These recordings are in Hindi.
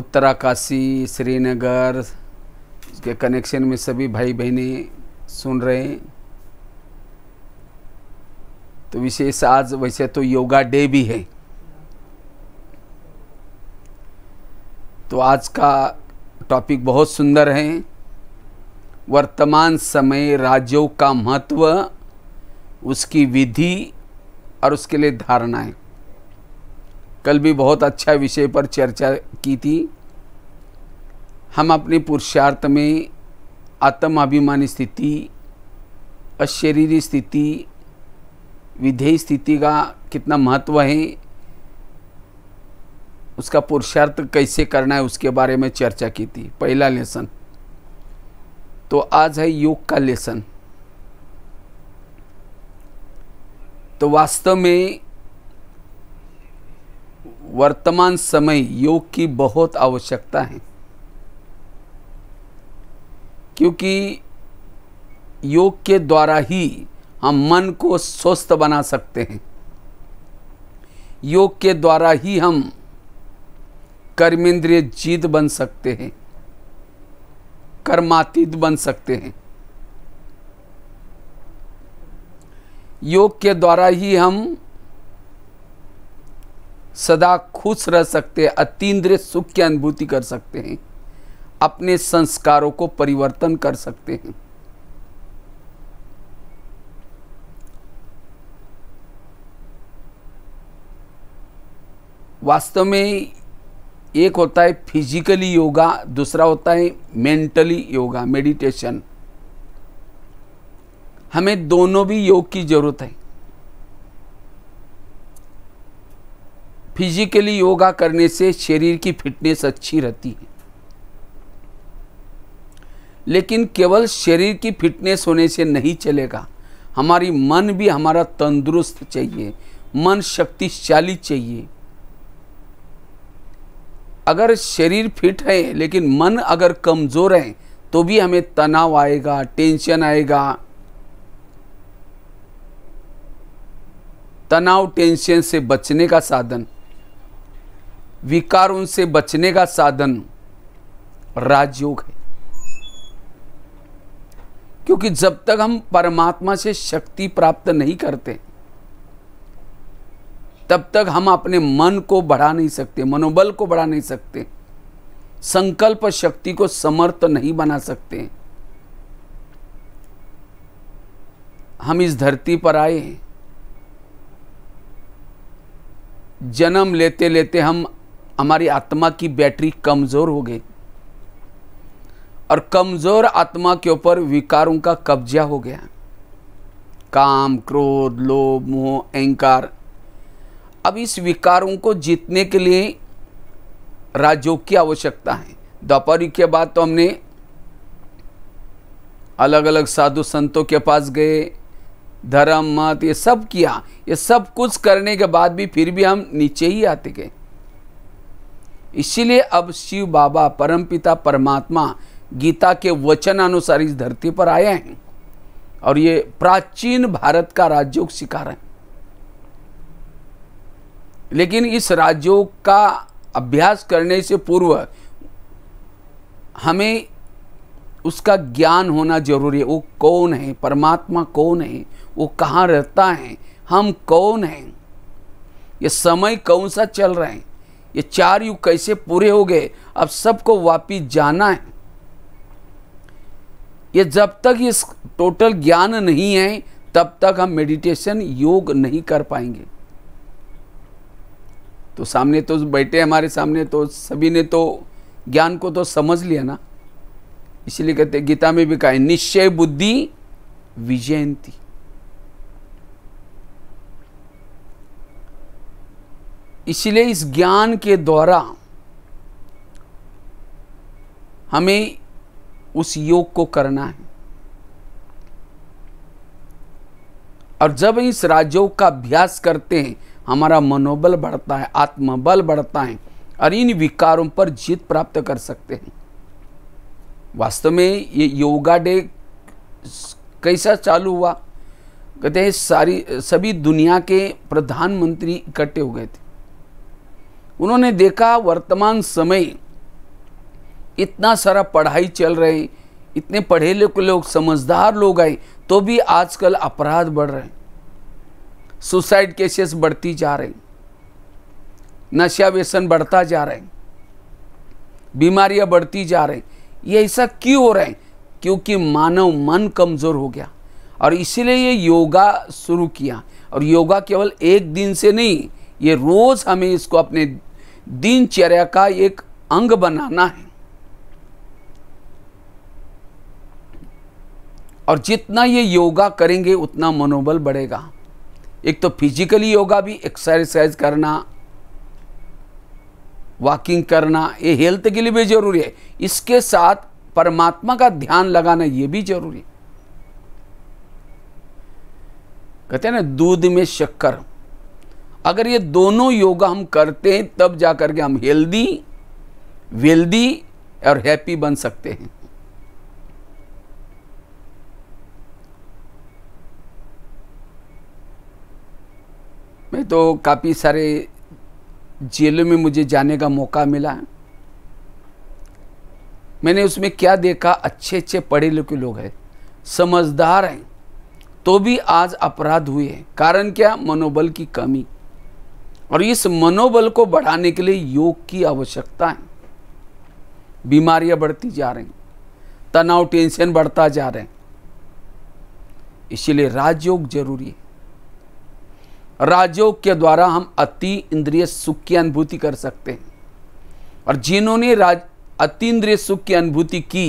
उत्तराकाशी श्रीनगर के कनेक्शन में सभी भाई बहनें सुन रहे हैं तो विशेष आज वैसे तो योगा डे भी है तो आज का टॉपिक बहुत सुंदर है वर्तमान समय राज्यों का महत्व उसकी विधि और उसके लिए धारणाएं कल भी बहुत अच्छा विषय पर चर्चा की थी हम अपने पुरुषार्थ में आत्माभिमानी स्थिति अशरीरी स्थिति विधेय स्थिति का कितना महत्व है उसका पुरुषार्थ कैसे करना है उसके बारे में चर्चा की थी पहला लेसन तो आज है योग का लेसन तो वास्तव में वर्तमान समय योग की बहुत आवश्यकता है क्योंकि योग के द्वारा ही हम मन को स्वस्थ बना सकते हैं योग के द्वारा ही हम कर्मेंद्रिय जीत बन सकते हैं कर्मातीत बन सकते हैं योग के द्वारा ही हम सदा खुश रह सकते हैं अतीन्द्रिय सुख की अनुभूति कर सकते हैं अपने संस्कारों को परिवर्तन कर सकते हैं वास्तव में एक होता है फिजिकली योगा दूसरा होता है मेंटली योगा मेडिटेशन हमें दोनों भी योग की ज़रूरत है फिजिकली योगा करने से शरीर की फिटनेस अच्छी रहती है लेकिन केवल शरीर की फिटनेस होने से नहीं चलेगा हमारी मन भी हमारा तंदुरुस्त चाहिए मन शक्तिशाली चाहिए अगर शरीर फिट है लेकिन मन अगर कमज़ोर है तो भी हमें तनाव आएगा टेंशन आएगा तनाव टेंशन से बचने का साधन विकारों से बचने का साधन राजयोग है क्योंकि जब तक हम परमात्मा से शक्ति प्राप्त नहीं करते तब तक हम अपने मन को बढ़ा नहीं सकते मनोबल को बढ़ा नहीं सकते संकल्प शक्ति को समर्थ नहीं बना सकते हम इस धरती पर आए हैं जन्म लेते लेते हम हमारी आत्मा की बैटरी कमज़ोर हो गई और कमज़ोर आत्मा के ऊपर विकारों का कब्जा हो गया काम क्रोध लोभ मोह अहंकार अब इस विकारों को जीतने के लिए राजयोग की आवश्यकता है दोपहर के बाद तो हमने अलग अलग साधु संतों के पास गए धर्म मत ये सब किया ये सब कुछ करने के बाद भी फिर भी हम नीचे ही आते गए इसीलिए अब शिव बाबा परमपिता परमात्मा गीता के वचन अनुसार इस धरती पर आए हैं और ये प्राचीन भारत का राज्योग सिखा रहे हैं लेकिन इस राज्योग का अभ्यास करने से पूर्व हमें उसका ज्ञान होना जरूरी है वो कौन है परमात्मा कौन है वो कहाँ रहता है हम कौन हैं ये समय कौन सा चल रहे हैं ये चार युग कैसे पूरे हो गए अब सबको वापिस जाना है ये जब तक इस टोटल ज्ञान नहीं है तब तक हम मेडिटेशन योग नहीं कर पाएंगे तो सामने तो बैठे हमारे सामने तो सभी ने तो ज्ञान को तो समझ लिया ना इसलिए कहते गीता में भी कहा निश्चय बुद्धि विजयंती इसलिए इस ज्ञान के द्वारा हमें उस योग को करना है और जब इस राजयोग का अभ्यास करते हैं हमारा मनोबल बढ़ता है आत्मबल बढ़ता है और इन विकारों पर जीत प्राप्त कर सकते हैं वास्तव में ये योगा डे कैसा चालू हुआ कहते हैं सारी सभी दुनिया के प्रधानमंत्री इकट्ठे हो गए थे उन्होंने देखा वर्तमान समय इतना सारा पढ़ाई चल रही इतने पढ़े लिखे लोग समझदार लोग आए तो भी आजकल अपराध बढ़ रहे सुसाइड केसेस बढ़ती जा रही नशा व्यसन बढ़ता जा रहे बीमारियां बढ़ती जा रही ये ऐसा क्यों हो रहा है क्योंकि मानव मन कमज़ोर हो गया और इसीलिए ये योगा शुरू किया और योगा केवल एक दिन से नहीं ये रोज़ हमें इसको अपने दिनचर्या का एक अंग बनाना है और जितना ये योगा करेंगे उतना मनोबल बढ़ेगा एक तो फिजिकली योगा भी एक्सरसाइज करना वॉकिंग करना ये हेल्थ के लिए भी ज़रूरी है इसके साथ परमात्मा का ध्यान लगाना ये भी ज़रूरी है कहते हैं ना दूध में शक्कर अगर ये दोनों योगा हम करते हैं तब जा करके के हम हेल्दी वेल्दी और हैप्पी बन सकते हैं मैं तो काफ़ी सारे जेलों में मुझे जाने का मौका मिला मैंने उसमें क्या देखा अच्छे अच्छे पढ़े लिखे लोग हैं समझदार हैं तो भी आज अपराध हुए हैं कारण क्या मनोबल की कमी और इस मनोबल को बढ़ाने के लिए योग की आवश्यकता है बीमारियां बढ़ती जा रही तनाव टेंशन बढ़ता जा रहे हैं इसीलिए राजयोग जरूरी है राजयोग के द्वारा हम अति इंद्रिय सुख की अनुभूति कर सकते हैं और जिन्होंने राज अति इंद्रिय सुख की अनुभूति की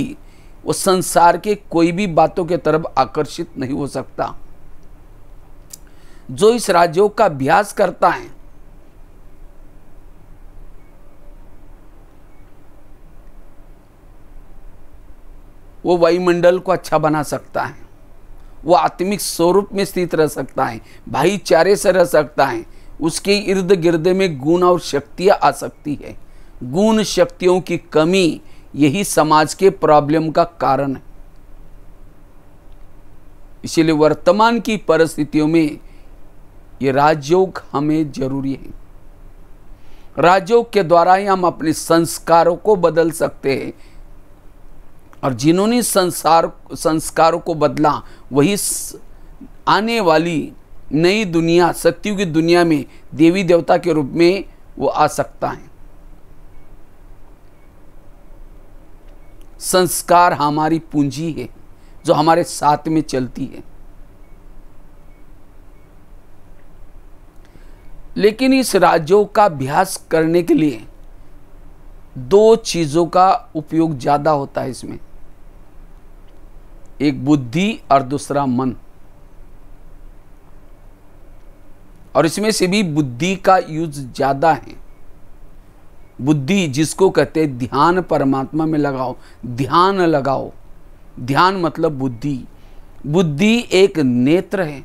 वो संसार के कोई भी बातों के तरफ आकर्षित नहीं हो सकता जो इस राजयोग का अभ्यास करता है वो वायुमंडल को अच्छा बना सकता है वो आत्मिक स्वरूप में स्थित रह सकता है भाईचारे से रह सकता है उसके इर्द गिर्द में गुण और शक्तियाँ आ सकती है गुण शक्तियों की कमी यही समाज के प्रॉब्लम का कारण है इसीलिए वर्तमान की परिस्थितियों में ये राजयोग हमें जरूरी है राजयोग के द्वारा ही हम अपने संस्कारों को बदल सकते हैं और जिन्होंने संसार संस्कारों को बदला वही आने वाली नई दुनिया सत्यु की दुनिया में देवी देवता के रूप में वो आ सकता है संस्कार हमारी पूंजी है जो हमारे साथ में चलती है लेकिन इस राज्यों का अभ्यास करने के लिए दो चीज़ों का उपयोग ज़्यादा होता है इसमें एक बुद्धि और दूसरा मन और इसमें से भी बुद्धि का यूज ज़्यादा है बुद्धि जिसको कहते हैं ध्यान परमात्मा में लगाओ ध्यान लगाओ ध्यान मतलब बुद्धि बुद्धि एक नेत्र है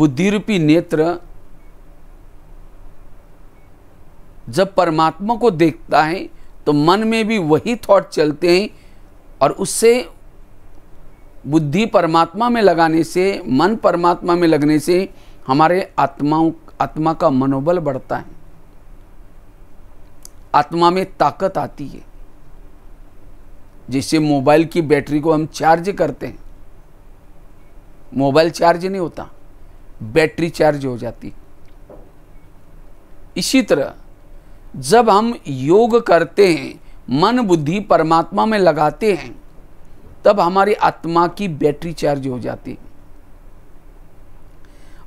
बुद्धि रूपी नेत्र जब परमात्मा को देखता है तो मन में भी वही थॉट चलते हैं और उससे बुद्धि परमात्मा में लगाने से मन परमात्मा में लगने से हमारे आत्माओं आत्मा का मनोबल बढ़ता है आत्मा में ताकत आती है जैसे मोबाइल की बैटरी को हम चार्ज करते हैं मोबाइल चार्ज नहीं होता बैटरी चार्ज हो जाती इसी तरह जब हम योग करते हैं मन बुद्धि परमात्मा में लगाते हैं तब हमारी आत्मा की बैटरी चार्ज हो जाती है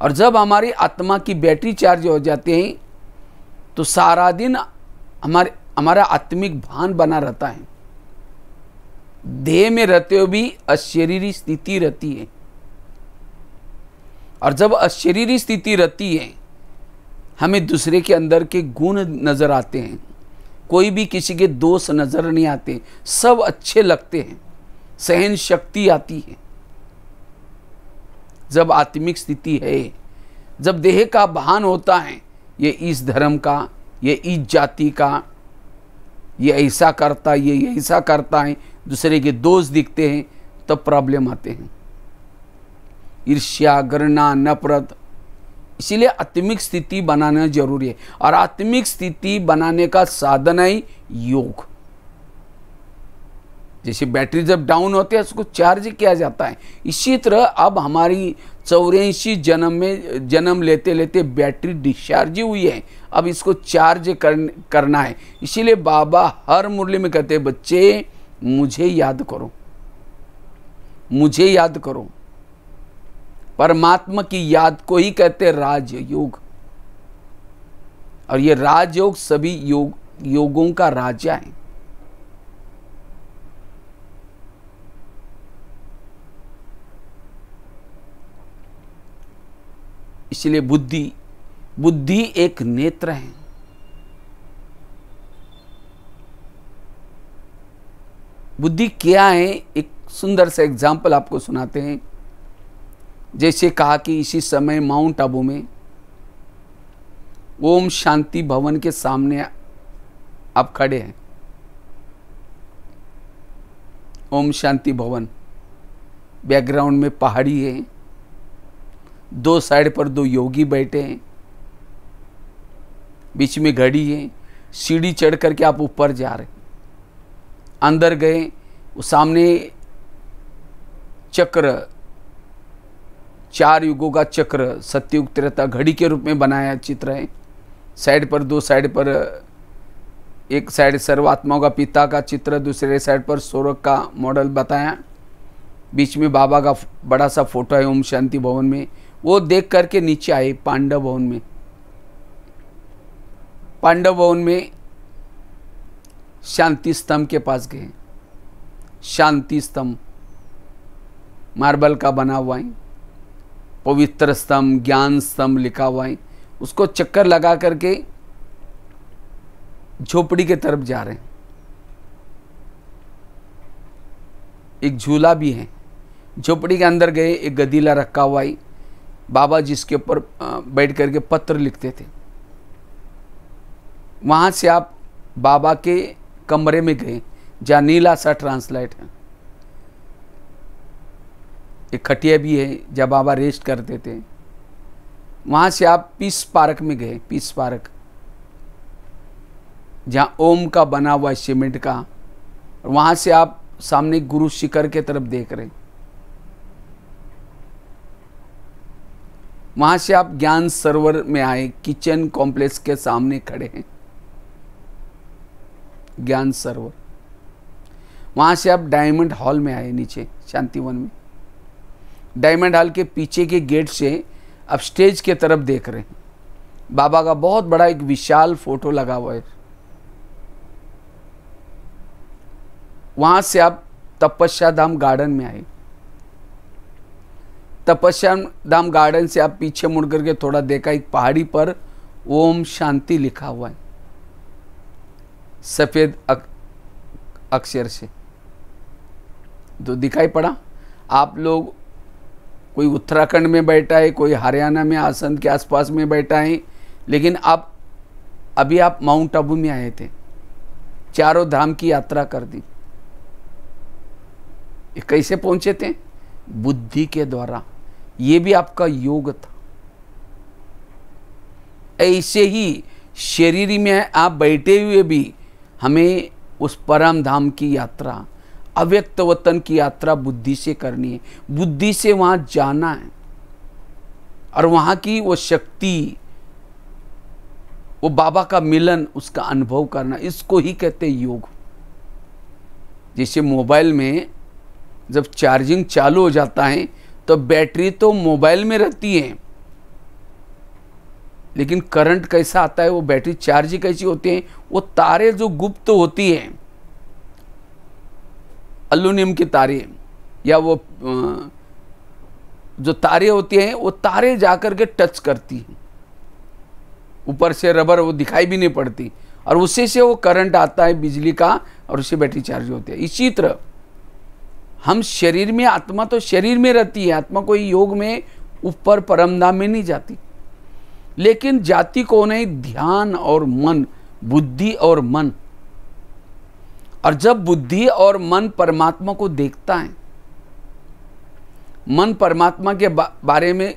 और जब हमारी आत्मा की बैटरी चार्ज हो जाती है तो सारा दिन हमारे हमारा आत्मिक भान बना रहता है देह में रहते हुए भी अशरीरी स्थिति रहती है और जब अशरीरी स्थिति रहती है हमें दूसरे के अंदर के गुण नज़र आते हैं कोई भी किसी के दोष नज़र नहीं आते सब अच्छे लगते हैं सहन शक्ति आती है जब आत्मिक स्थिति है जब देह का भान होता है ये इस धर्म का ये इस जाति का ये ऐसा करता है ये ऐसा करता है दूसरे के दोष दिखते हैं तब प्रॉब्लम आते हैं ईर्ष्या गणना नफरत इसीलिए आत्मिक स्थिति बनाना जरूरी है और आत्मिक स्थिति बनाने का साधन है योग जैसे बैटरी जब डाउन होती है उसको चार्ज किया जाता है इसी तरह अब हमारी चौरासी जन्म में जन्म लेते लेते बैटरी डिस्चार्ज हुई है अब इसको चार्ज कर, करना है इसीलिए बाबा हर मुरली में कहते हैं बच्चे मुझे याद करो मुझे याद करो परमात्मा की याद को ही कहते हैं राजयोग और ये राजयोग सभी योग योगों का राजा है इसलिए बुद्धि बुद्धि एक नेत्र है बुद्धि क्या है एक सुंदर सा एग्जाम्पल आपको सुनाते हैं जैसे कहा कि इसी समय माउंट आबू में ओम शांति भवन के सामने आप खड़े हैं ओम शांति भवन बैकग्राउंड में पहाड़ी है दो साइड पर दो योगी बैठे हैं बीच में घड़ी है सीढ़ी चढ़ करके आप ऊपर जा रहे अंदर गए वो सामने चक्र चार युगों का चक्र सत्ययुग त्रेता घड़ी के रूप में बनाया चित्र है साइड पर दो साइड पर एक साइड सर्वात्माओं का पिता का चित्र दूसरे साइड पर सौरक का मॉडल बताया बीच में बाबा का बड़ा सा फोटो है ओम शांति भवन में वो देख करके नीचे आए पांडव भवन में पांडव भवन में शांति स्तंभ के पास गए शांति स्तंभ मार्बल का बना हुआ है पवित्र स्तंभ ज्ञान स्तंभ लिखा हुआ है उसको चक्कर लगा करके झोपड़ी के तरफ जा रहे हैं एक झूला भी है झोपड़ी के अंदर गए एक गदीला रखा हुआ है बाबा जिसके ऊपर बैठ करके पत्र लिखते थे वहाँ से आप बाबा के कमरे में गए जहाँ नीला सा ट्रांसलेट है एक खटिया भी है जब बाबा रेस्ट करते थे वहाँ से आप पीस पार्क में गए पीस पार्क जहाँ ओम का बना हुआ सीमेंट का वहाँ से आप सामने गुरु शिखर के तरफ देख रहे वहाँ से आप ज्ञान सरोवर में आए किचन कॉम्प्लेक्स के सामने खड़े हैं ज्ञान सरोवर वहाँ से आप डायमंड हॉल में आए नीचे शांतिवन में डायमंड हॉल के पीछे के गेट से अब स्टेज के तरफ देख रहे हैं बाबा का बहुत बड़ा एक विशाल फोटो लगा हुआ है वहां से आप तपस्या धाम गार्डन में आए तपस्या धाम गार्डन से आप पीछे मुड़ करके थोड़ा देखा एक पहाड़ी पर ओम शांति लिखा हुआ है सफ़ेद अक, अक्षर से तो दिखाई पड़ा आप लोग कोई उत्तराखंड में बैठा है कोई हरियाणा में आसंद के आसपास में बैठा है लेकिन आप अभी आप माउंट आबू में आए थे चारों धाम की यात्रा कर दी ये कैसे पहुंचे थे बुद्धि के द्वारा ये भी आपका योग था ऐसे ही शरीर में आप बैठे हुए भी हमें उस परम धाम की यात्रा अव्यक्त वतन की यात्रा बुद्धि से करनी है बुद्धि से वहाँ जाना है और वहाँ की वो शक्ति वो बाबा का मिलन उसका अनुभव करना इसको ही कहते हैं योग जैसे मोबाइल में जब चार्जिंग चालू हो जाता है तो बैटरी तो मोबाइल में रहती है लेकिन करंट कैसा आता है वो बैटरी चार्ज कैसी होती है वो तारे जो गुप्त होती हैं अलूनियम की तारे या वो जो तारे होती हैं वो तारे जाकर के टच करती हैं ऊपर से रबर वो दिखाई भी नहीं पड़ती और उसी से वो करंट आता है बिजली का और उससे बैटरी चार्ज होती है इसी तरह हम शरीर में आत्मा तो शरीर में रहती है आत्मा कोई योग में ऊपर परमधाम में नहीं जाती लेकिन जाति को नहीं ध्यान और मन बुद्धि और मन और जब बुद्धि और मन परमात्मा को देखता है मन परमात्मा के बारे में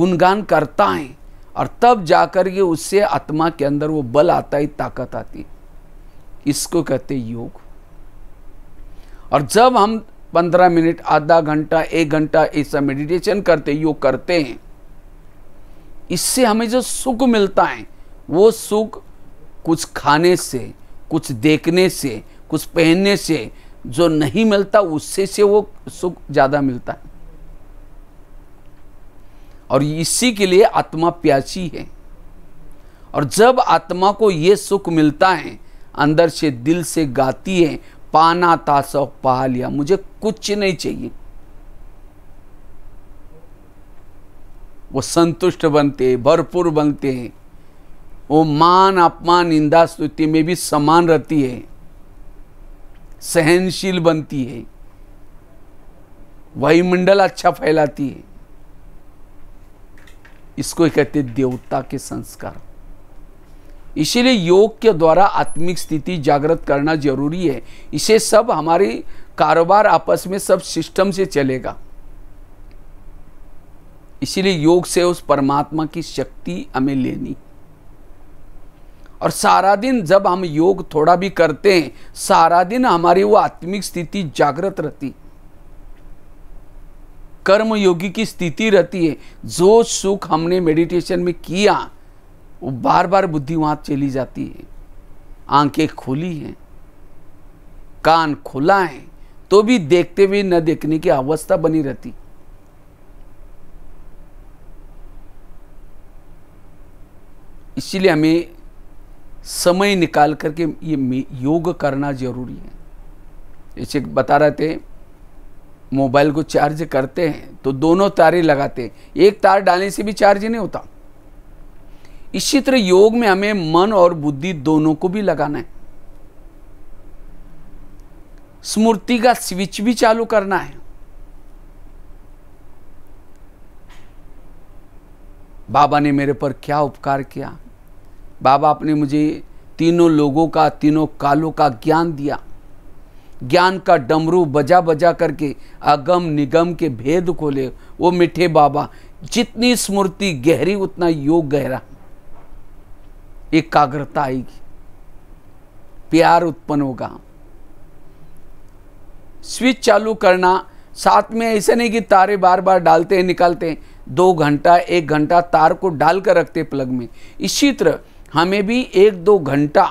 गुणगान करता है और तब जाकर के उससे आत्मा के अंदर वो बल आता है ताकत आती है इसको कहते योग और जब हम पंद्रह मिनट आधा घंटा एक घंटा ऐसा मेडिटेशन करते योग करते हैं इससे हमें जो सुख मिलता है वो सुख कुछ खाने से कुछ देखने से कुछ पहनने से जो नहीं मिलता उससे से वो सुख ज़्यादा मिलता है और इसी के लिए आत्मा प्यासी है और जब आत्मा को ये सुख मिलता है अंदर से दिल से गाती है पाना था सब पा लिया मुझे कुछ नहीं चाहिए वो संतुष्ट बनते भरपूर बनते हैं वो मान अपमान निंदा स्तुति में भी समान रहती है सहनशील बनती है वायुमंडल अच्छा फैलाती है इसको ही कहते देवता के संस्कार इसीलिए योग के द्वारा आत्मिक स्थिति जागृत करना जरूरी है इसे सब हमारे कारोबार आपस में सब सिस्टम से चलेगा इसीलिए योग से उस परमात्मा की शक्ति हमें लेनी और सारा दिन जब हम योग थोड़ा भी करते हैं सारा दिन हमारी वो आत्मिक स्थिति जागृत रहती कर्म योगी की स्थिति रहती है जो सुख हमने मेडिटेशन में किया वो बार बार बुद्धि वहां चली जाती है आंखें खुली हैं कान खुला है तो भी देखते हुए न देखने की अवस्था बनी रहती इसीलिए हमें समय निकाल करके ये योग करना जरूरी है जैसे बता रहे थे मोबाइल को चार्ज करते हैं तो दोनों तारे लगाते हैं एक तार डालने से भी चार्ज नहीं होता इसी तरह योग में हमें मन और बुद्धि दोनों को भी लगाना है स्मृति का स्विच भी चालू करना है बाबा ने मेरे पर क्या उपकार किया बाबा आपने मुझे तीनों लोगों का तीनों कालों का ज्ञान दिया ज्ञान का डमरू बजा बजा करके अगम निगम के भेद खोले वो मिठे बाबा जितनी स्मृति गहरी उतना योग गहरा एकाग्रता आएगी प्यार उत्पन्न होगा स्विच चालू करना साथ में ऐसे नहीं कि तारे बार बार डालते हैं निकालते हैं दो घंटा एक घंटा तार को डालकर रखते प्लग में इसी तरह हमें भी एक दो घंटा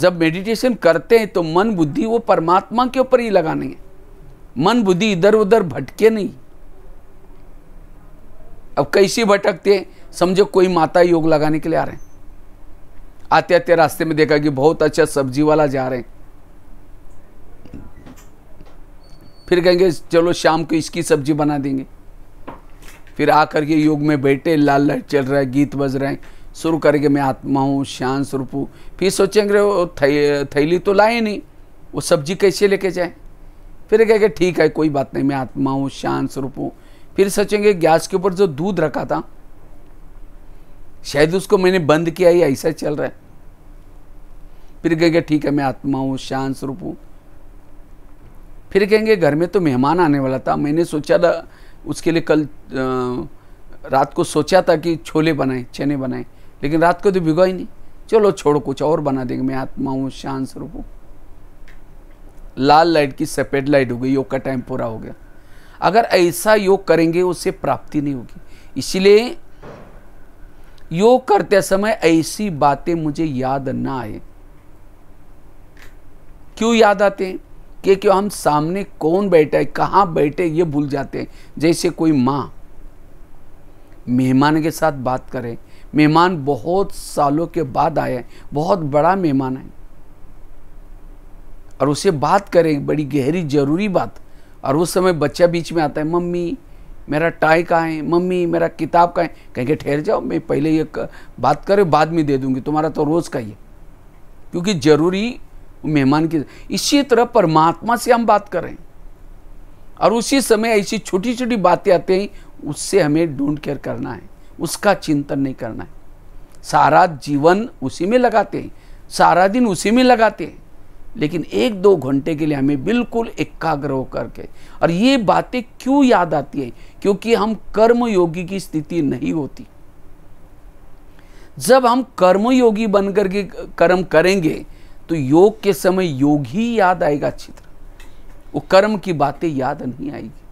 जब मेडिटेशन करते हैं तो मन बुद्धि वो परमात्मा के ऊपर ही लगानी है मन बुद्धि इधर उधर भटके नहीं अब कैसे भटकते हैं समझो कोई माता योग लगाने के लिए आ रहे हैं आते आते रास्ते में देखा कि बहुत अच्छा सब्जी वाला जा रहे हैं फिर कहेंगे चलो शाम को इसकी सब्जी बना देंगे फिर आकर के योग में बैठे लाल लाल चल रहा है गीत बज रहे हैं शुरू करेंगे मैं आत्मा हूँ श्यान स्वरूप हूँ फिर सोचेंगे वो थै, थैली तो लाए नहीं वो सब्जी कैसे लेके जाए फिर कहेंगे ठीक है कोई बात नहीं मैं आत्मा हूँ श्यान स्वरूप हूँ फिर सोचेंगे गैस के ऊपर जो दूध रखा था शायद उसको मैंने बंद किया या ऐसा चल रहा है फिर कहेंगे ठीक है मैं आत्मा हूँ श्यान स्वरूप हूँ फिर कहेंगे घर में तो मेहमान आने वाला था मैंने सोचा था उसके लिए कल आ, रात को सोचा था कि छोले बनाए चने बनाए लेकिन रात को तो भिगो ही नहीं चलो छोड़ो कुछ और बना देंगे मैं आत्मा हूँ शांत स्वरूप हूँ लाल लाइट की सफेद लाइट हो गई योग का टाइम पूरा हो गया अगर ऐसा योग करेंगे उससे प्राप्ति नहीं होगी इसलिए योग करते समय ऐसी बातें मुझे याद ना आए क्यों याद आते हैं कि क्यों हम सामने कौन बैठा है कहाँ बैठे ये भूल जाते हैं जैसे कोई माँ मेहमान के साथ बात करें मेहमान बहुत सालों के बाद आए बहुत बड़ा मेहमान है और उसे बात करें बड़ी गहरी जरूरी बात और उस समय बच्चा बीच में आता है मम्मी मेरा टाई कहाँ है मम्मी मेरा किताब कहाँ है कहेंगे ठहर जाओ मैं पहले ये बात करें बाद में दे दूंगी तुम्हारा तो रोज़ का ही क्योंकि ज़रूरी मेहमान की इसी तरह परमात्मा से हम बात करें और उसी समय ऐसी छोटी छोटी बातें आती हैं उससे हमें डोंट केयर करना है उसका चिंतन नहीं करना है सारा जीवन उसी में लगाते हैं सारा दिन उसी में लगाते हैं लेकिन एक दो घंटे के लिए हमें बिल्कुल एकाग्र होकर के और ये बातें क्यों याद आती है क्योंकि हम कर्मयोगी की स्थिति नहीं होती जब हम कर्मयोगी बनकर के कर्म करेंगे तो योग के समय योग ही याद आएगा चित्र वो कर्म की बातें याद नहीं आएगी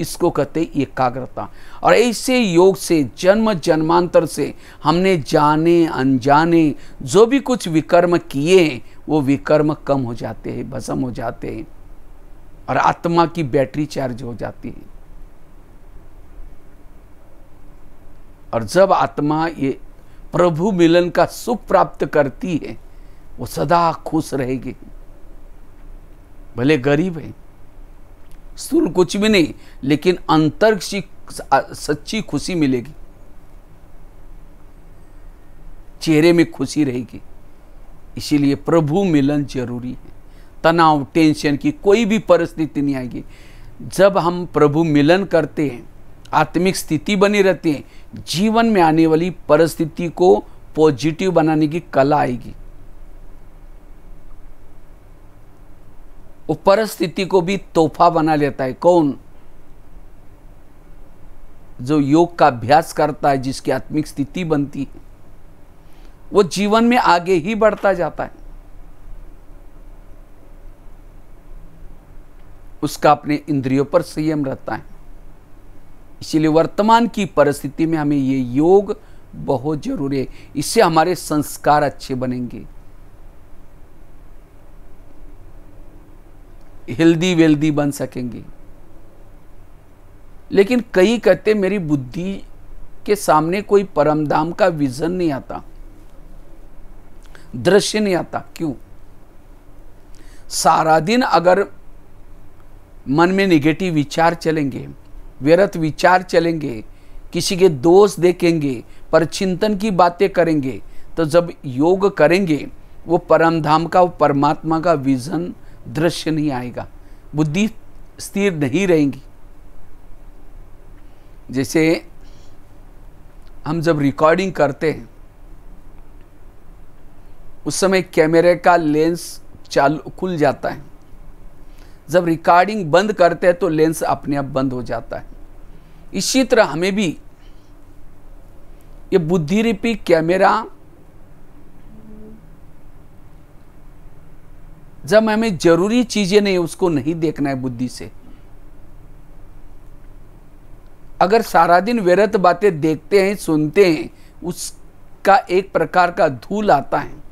इसको कहते एकाग्रता और ऐसे योग से जन्म जन्मांतर से हमने जाने अनजाने जो भी कुछ विकर्म किए वो विकर्म कम हो जाते हैं भसम हो जाते हैं और आत्मा की बैटरी चार्ज हो जाती है और जब आत्मा ये प्रभु मिलन का सुख प्राप्त करती है वो सदा खुश रहेगी भले गरीब है स्थूल कुछ भी नहीं लेकिन अंतर की सच्ची खुशी मिलेगी चेहरे में खुशी रहेगी इसीलिए प्रभु मिलन जरूरी है तनाव टेंशन की कोई भी परिस्थिति नहीं आएगी जब हम प्रभु मिलन करते हैं आत्मिक स्थिति बनी रहती है जीवन में आने वाली परिस्थिति को पॉजिटिव बनाने की कला आएगी वो परिस्थिति को भी तोहफा बना लेता है कौन जो योग का अभ्यास करता है जिसकी आत्मिक स्थिति बनती है वो जीवन में आगे ही बढ़ता जाता है उसका अपने इंद्रियों पर संयम रहता है इसीलिए वर्तमान की परिस्थिति में हमें ये योग बहुत जरूरी है इससे हमारे संस्कार अच्छे बनेंगे हेल्दी वेल्दी बन सकेंगी लेकिन कई कहते मेरी बुद्धि के सामने कोई परमधाम का विजन नहीं आता दृश्य नहीं आता क्यों सारा दिन अगर मन में निगेटिव विचार चलेंगे व्यर्थ विचार चलेंगे किसी के दोष देखेंगे पर चिंतन की बातें करेंगे तो जब योग करेंगे वो परम धाम का वो परमात्मा का विजन दृश्य नहीं आएगा बुद्धि स्थिर नहीं रहेगी जैसे हम जब रिकॉर्डिंग करते हैं उस समय कैमरे का लेंस चालू खुल जाता है जब रिकॉर्डिंग बंद करते हैं तो लेंस अपने आप बंद हो जाता है इसी तरह हमें भी ये बुद्धि रूपी कैमरा जब हमें जरूरी चीजें नहीं उसको नहीं देखना है बुद्धि से अगर सारा दिन व्यर्थ बातें देखते हैं सुनते हैं उसका एक प्रकार का धूल आता है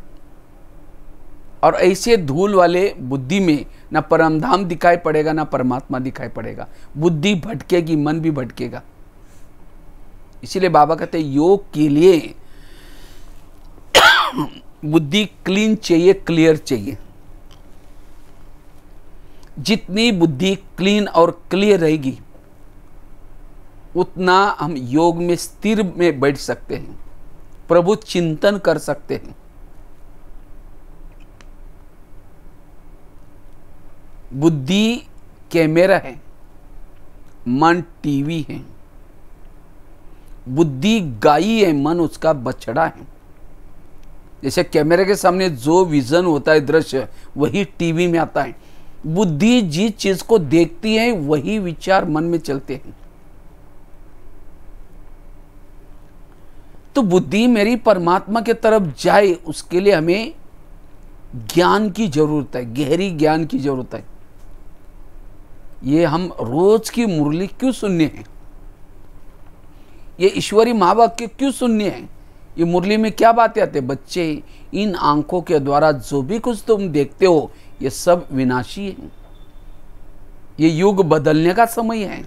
और ऐसे धूल वाले बुद्धि में ना परमधाम दिखाई पड़ेगा ना परमात्मा दिखाई पड़ेगा बुद्धि भटकेगी मन भी भटकेगा इसीलिए बाबा कहते योग के लिए बुद्धि क्लीन चाहिए क्लियर चाहिए जितनी बुद्धि क्लीन और क्लियर रहेगी उतना हम योग में स्थिर में बैठ सकते हैं प्रभु चिंतन कर सकते हैं बुद्धि कैमरा है मन टीवी है बुद्धि गाई है मन उसका बछड़ा है जैसे कैमरे के सामने जो विजन होता है दृश्य वही टीवी में आता है बुद्धि जिस चीज को देखती है वही विचार मन में चलते हैं तो बुद्धि मेरी परमात्मा के तरफ जाए उसके लिए हमें ज्ञान की जरूरत है गहरी ज्ञान की जरूरत है ये हम रोज की मुरली क्यों सुनने हैं ये ईश्वरी माँ के क्यों सुनने हैं ये मुरली में क्या बातें आते बच्चे इन आंखों के द्वारा जो भी कुछ तुम देखते हो ये सब विनाशी है ये युग बदलने का समय है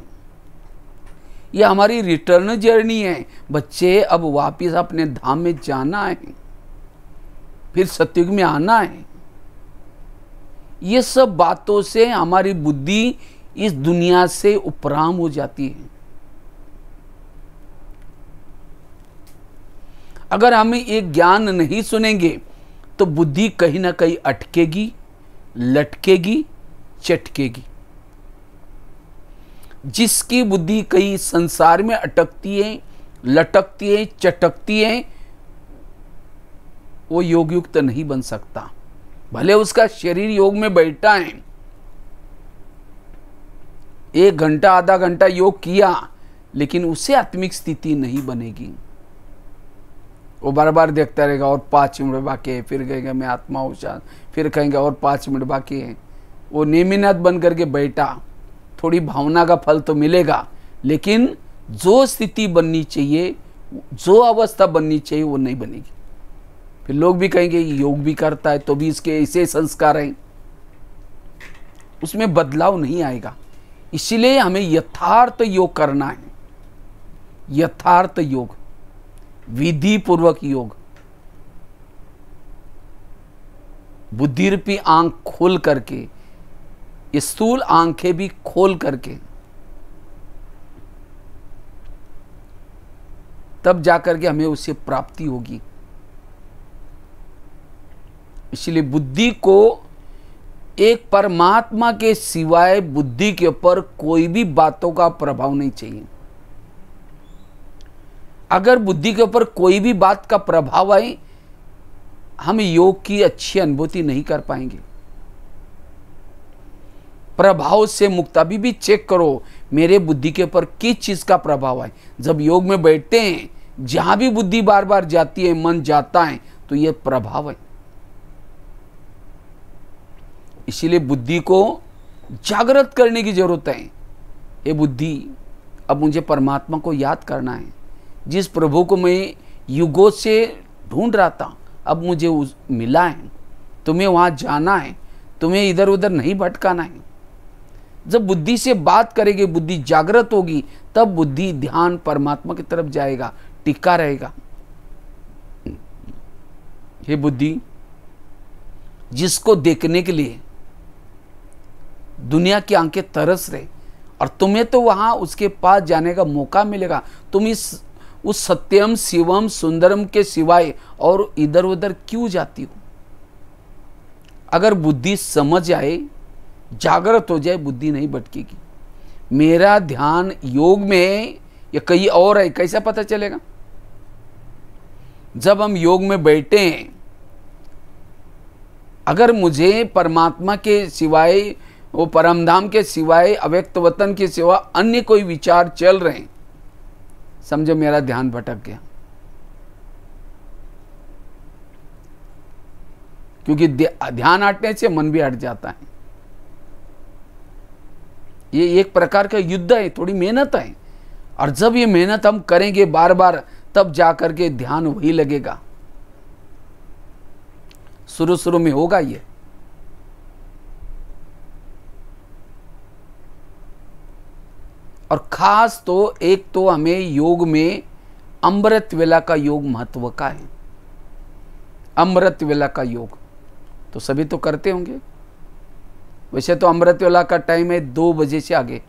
ये हमारी रिटर्न जर्नी है बच्चे अब वापस अपने धाम में जाना है फिर सत्युग में आना है ये सब बातों से हमारी बुद्धि इस दुनिया से उपराम हो जाती है अगर हम ये ज्ञान नहीं सुनेंगे तो बुद्धि कहीं ना कहीं अटकेगी लटकेगी चटकेगी जिसकी बुद्धि कई संसार में अटकती है लटकती है चटकती है वो योग युक्त नहीं बन सकता भले उसका शरीर योग में बैठा है एक घंटा आधा घंटा योग किया लेकिन उसे आत्मिक स्थिति नहीं बनेगी वो बार बार देखता रहेगा और पाँच मिनट बाकी है फिर कहेगा मैं आत्मा हूँ शांत फिर कहेंगे और पाँच मिनट बाकी है वो नियमिनाथ बन करके बैठा थोड़ी भावना का फल तो मिलेगा लेकिन जो स्थिति बननी चाहिए जो अवस्था बननी चाहिए वो नहीं बनेगी फिर लोग भी कहेंगे योग भी करता है तो भी इसके ऐसे संस्कार हैं उसमें बदलाव नहीं आएगा इसलिए हमें यथार्थ योग करना है यथार्थ योग विधि पूर्वक योग बुद्धि रूपी आंख खोल करके स्थूल आंखें भी खोल करके तब जाकर के हमें उससे प्राप्ति होगी इसलिए बुद्धि को एक परमात्मा के सिवाय बुद्धि के ऊपर कोई भी बातों का प्रभाव नहीं चाहिए अगर बुद्धि के ऊपर कोई भी बात का प्रभाव आए हम योग की अच्छी अनुभूति नहीं कर पाएंगे प्रभाव से मुक्त अभी भी चेक करो मेरे बुद्धि के ऊपर किस चीज़ का प्रभाव है जब योग में बैठते हैं जहां भी बुद्धि बार बार जाती है मन जाता है तो यह प्रभाव है इसीलिए बुद्धि को जागृत करने की जरूरत है ये बुद्धि अब मुझे परमात्मा को याद करना है जिस प्रभु को मैं युगों से ढूंढ रहा था अब मुझे उस मिला है तुम्हें वहाँ जाना है तुम्हें इधर उधर नहीं भटकाना है जब बुद्धि से बात करेगी बुद्धि जागृत होगी तब बुद्धि ध्यान परमात्मा की तरफ जाएगा टिका रहेगा हे बुद्धि जिसको देखने के लिए दुनिया की आंखें तरस रहे और तुम्हें तो वहां उसके पास जाने का मौका मिलेगा तुम इस उस सत्यम शिवम सुंदरम के सिवाय और इधर उधर क्यों जाती हो अगर बुद्धि समझ आए जागृत हो जाए बुद्धि नहीं भटकेगी मेरा ध्यान योग में या कहीं और है कैसा पता चलेगा जब हम योग में बैठे हैं अगर मुझे परमात्मा के सिवाय वो परमधाम के सिवाय अव्यक्त वतन के सिवा अन्य कोई विचार चल रहे हैं समझो मेरा ध्यान भटक गया क्योंकि ध्यान हटने से मन भी हट जाता है ये एक प्रकार का युद्ध है थोड़ी मेहनत है और जब ये मेहनत हम करेंगे बार बार तब जा करके ध्यान वही लगेगा शुरू शुरू में होगा ये और ख़ास तो एक तो हमें योग में अमृत वेला का योग महत्व का है अमृत वेला का योग तो सभी तो करते होंगे वैसे तो अमृत वेला का टाइम है दो बजे से आगे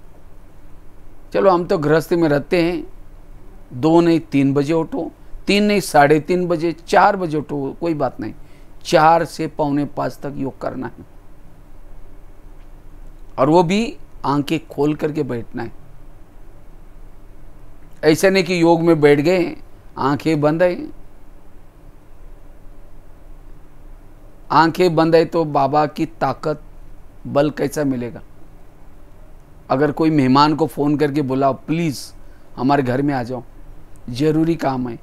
चलो हम तो गृहस्थी में रहते हैं दो नहीं तीन बजे उठो तीन नहीं साढ़े तीन बजे चार बजे उठो कोई बात नहीं चार से पौने पाँच तक योग करना है और वो भी आंखें खोल करके बैठना है ऐसे नहीं कि योग में बैठ गए आंखें बंद है आंखें बंद है तो बाबा की ताकत बल कैसा मिलेगा अगर कोई मेहमान को फ़ोन करके बुलाओ प्लीज़ हमारे घर में आ जाओ ज़रूरी काम है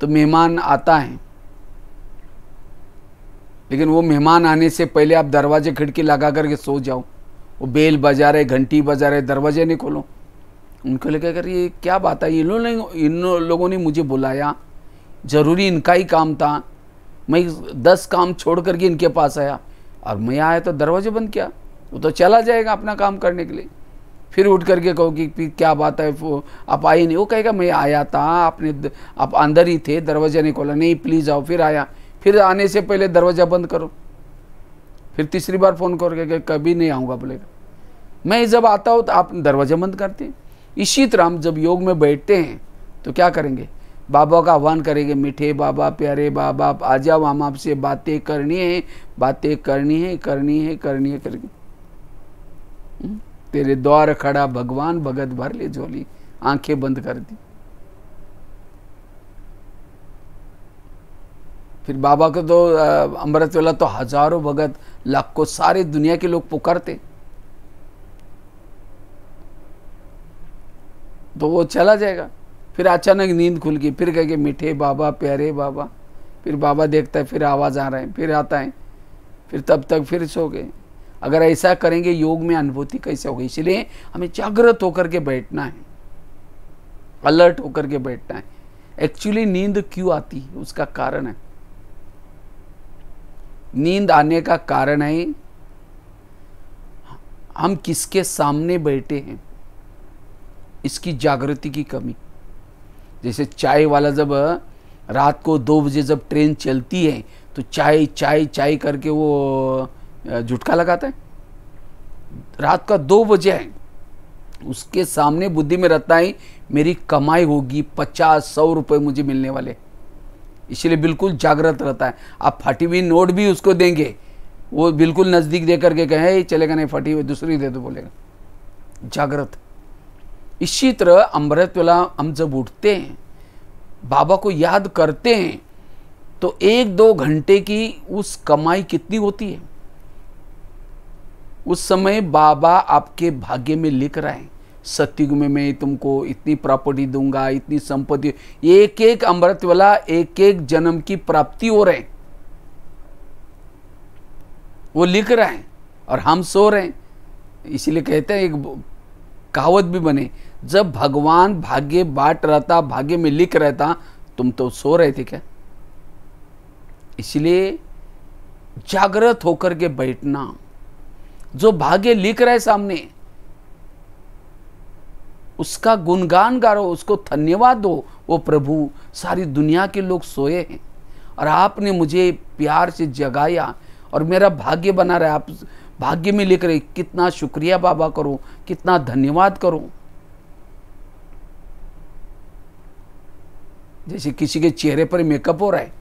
तो मेहमान आता है लेकिन वो मेहमान आने से पहले आप दरवाजे खिड़की लगा करके सो जाओ वो बेल बजा रहे घंटी बजा रहे दरवाजे नहीं खोलो उनको लेकर कर ये क्या बात है इन्होंने इन लोगों ने मुझे बुलाया ज़रूरी इनका ही काम था मैं दस काम छोड़ करके इनके पास आया और मैं आया तो दरवाजे बंद किया वो तो चला जाएगा अपना काम करने के लिए फिर उठ करके कहो कि क्या बात है आप आए नहीं वो कहेगा मैं आया था आपने आप अंदर ही थे दरवाजा नहीं खोला नहीं प्लीज़ आओ फिर आया फिर आने से पहले दरवाज़ा बंद करो फिर तीसरी बार फ़ोन करके कभी नहीं आऊँगा बोलेगा मैं जब आता हूँ तो आप दरवाज़ा बंद करते हैं इसी तरह हम जब योग में बैठते हैं तो क्या करेंगे बाबा का आह्वान करेंगे मीठे बाबा प्यारे बाबा आ जाओ हम आपसे बातें करनी है बातें करनी है करनी है करनी है करनी हम्म? तेरे द्वार खड़ा भगवान भगत भर ले झोली आंखें बंद कर दी फिर बाबा को तो अमृत वाला तो हजारों भगत लाखों सारे दुनिया के लोग पुकारते तो वो चला जाएगा फिर अचानक नींद खुल गई फिर कहेंगे मीठे बाबा प्यारे बाबा फिर बाबा देखता है फिर आवाज़ आ रहा है फिर आता है फिर तब तक फिर सो गए अगर ऐसा करेंगे योग में अनुभूति कैसे होगी इसलिए हमें जागृत होकर के बैठना है अलर्ट होकर के बैठना है एक्चुअली नींद क्यों आती है उसका कारण है नींद आने का कारण है हम किसके सामने बैठे हैं इसकी जागृति की कमी जैसे चाय वाला जब रात को दो बजे जब ट्रेन चलती है तो चाय चाय चाय करके वो झुटका लगाता है रात का दो बजे है उसके सामने बुद्धि में रहता है मेरी कमाई होगी पचास सौ रुपये मुझे मिलने वाले इसलिए बिल्कुल जागृत रहता है आप फटी हुई नोट भी उसको देंगे वो बिल्कुल नज़दीक दे करके कहे चलेगा नहीं फटी हुई दूसरी दे दो बोलेगा जागृत इसी तरह अमृत वेला हम जब उठते हैं बाबा को याद करते हैं तो एक दो घंटे की उस कमाई कितनी होती है उस समय बाबा आपके भाग्य में लिख रहे हैं सत्युग में मैं तुमको इतनी प्रॉपर्टी दूंगा इतनी संपत्ति एक एक अमृत वाला एक एक जन्म की प्राप्ति हो रहे हैं वो लिख रहे हैं और हम सो रहे हैं इसीलिए कहते हैं एक कहावत भी बने जब भगवान भाग्य बांट रहा था भाग्य में लिख रहा था तुम तो सो रहे थे क्या इसलिए जागृत होकर के बैठना जो भाग्य लिख रहा है सामने उसका गुणगान गारो उसको धन्यवाद दो वो प्रभु सारी दुनिया के लोग सोए हैं और आपने मुझे प्यार से जगाया और मेरा भाग्य बना रहा है आप भाग्य में लिख रहे कितना शुक्रिया बाबा करो कितना धन्यवाद करो जैसे किसी के चेहरे पर मेकअप हो रहा है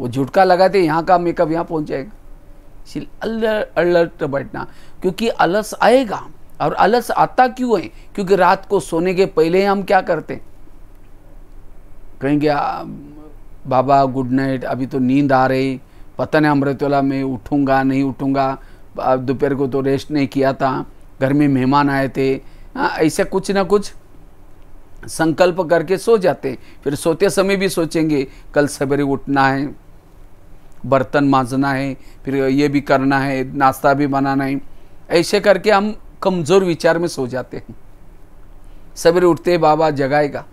वो झुटका लगाते यहाँ का मेकअप यहाँ पहुँच जाएगा इसलिए अलर्ट अलर्ट तो बैठना क्योंकि आलस आएगा और आलस आता क्यों है क्योंकि रात को सोने के पहले हम क्या करते कहेंगे बाबा गुड नाइट अभी तो नींद आ रही पता नहीं अमृतोला में उठूंगा नहीं उठूंगा दोपहर को तो रेस्ट नहीं किया था घर में मेहमान आए थे हाँ ऐसा कुछ ना कुछ संकल्प करके सो जाते हैं फिर सोते समय भी सोचेंगे कल सवेरे उठना है बर्तन मांजना है फिर ये भी करना है नाश्ता भी बनाना है ऐसे करके हम कमज़ोर विचार में सो जाते हैं सवेरे उठते बाबा जगाएगा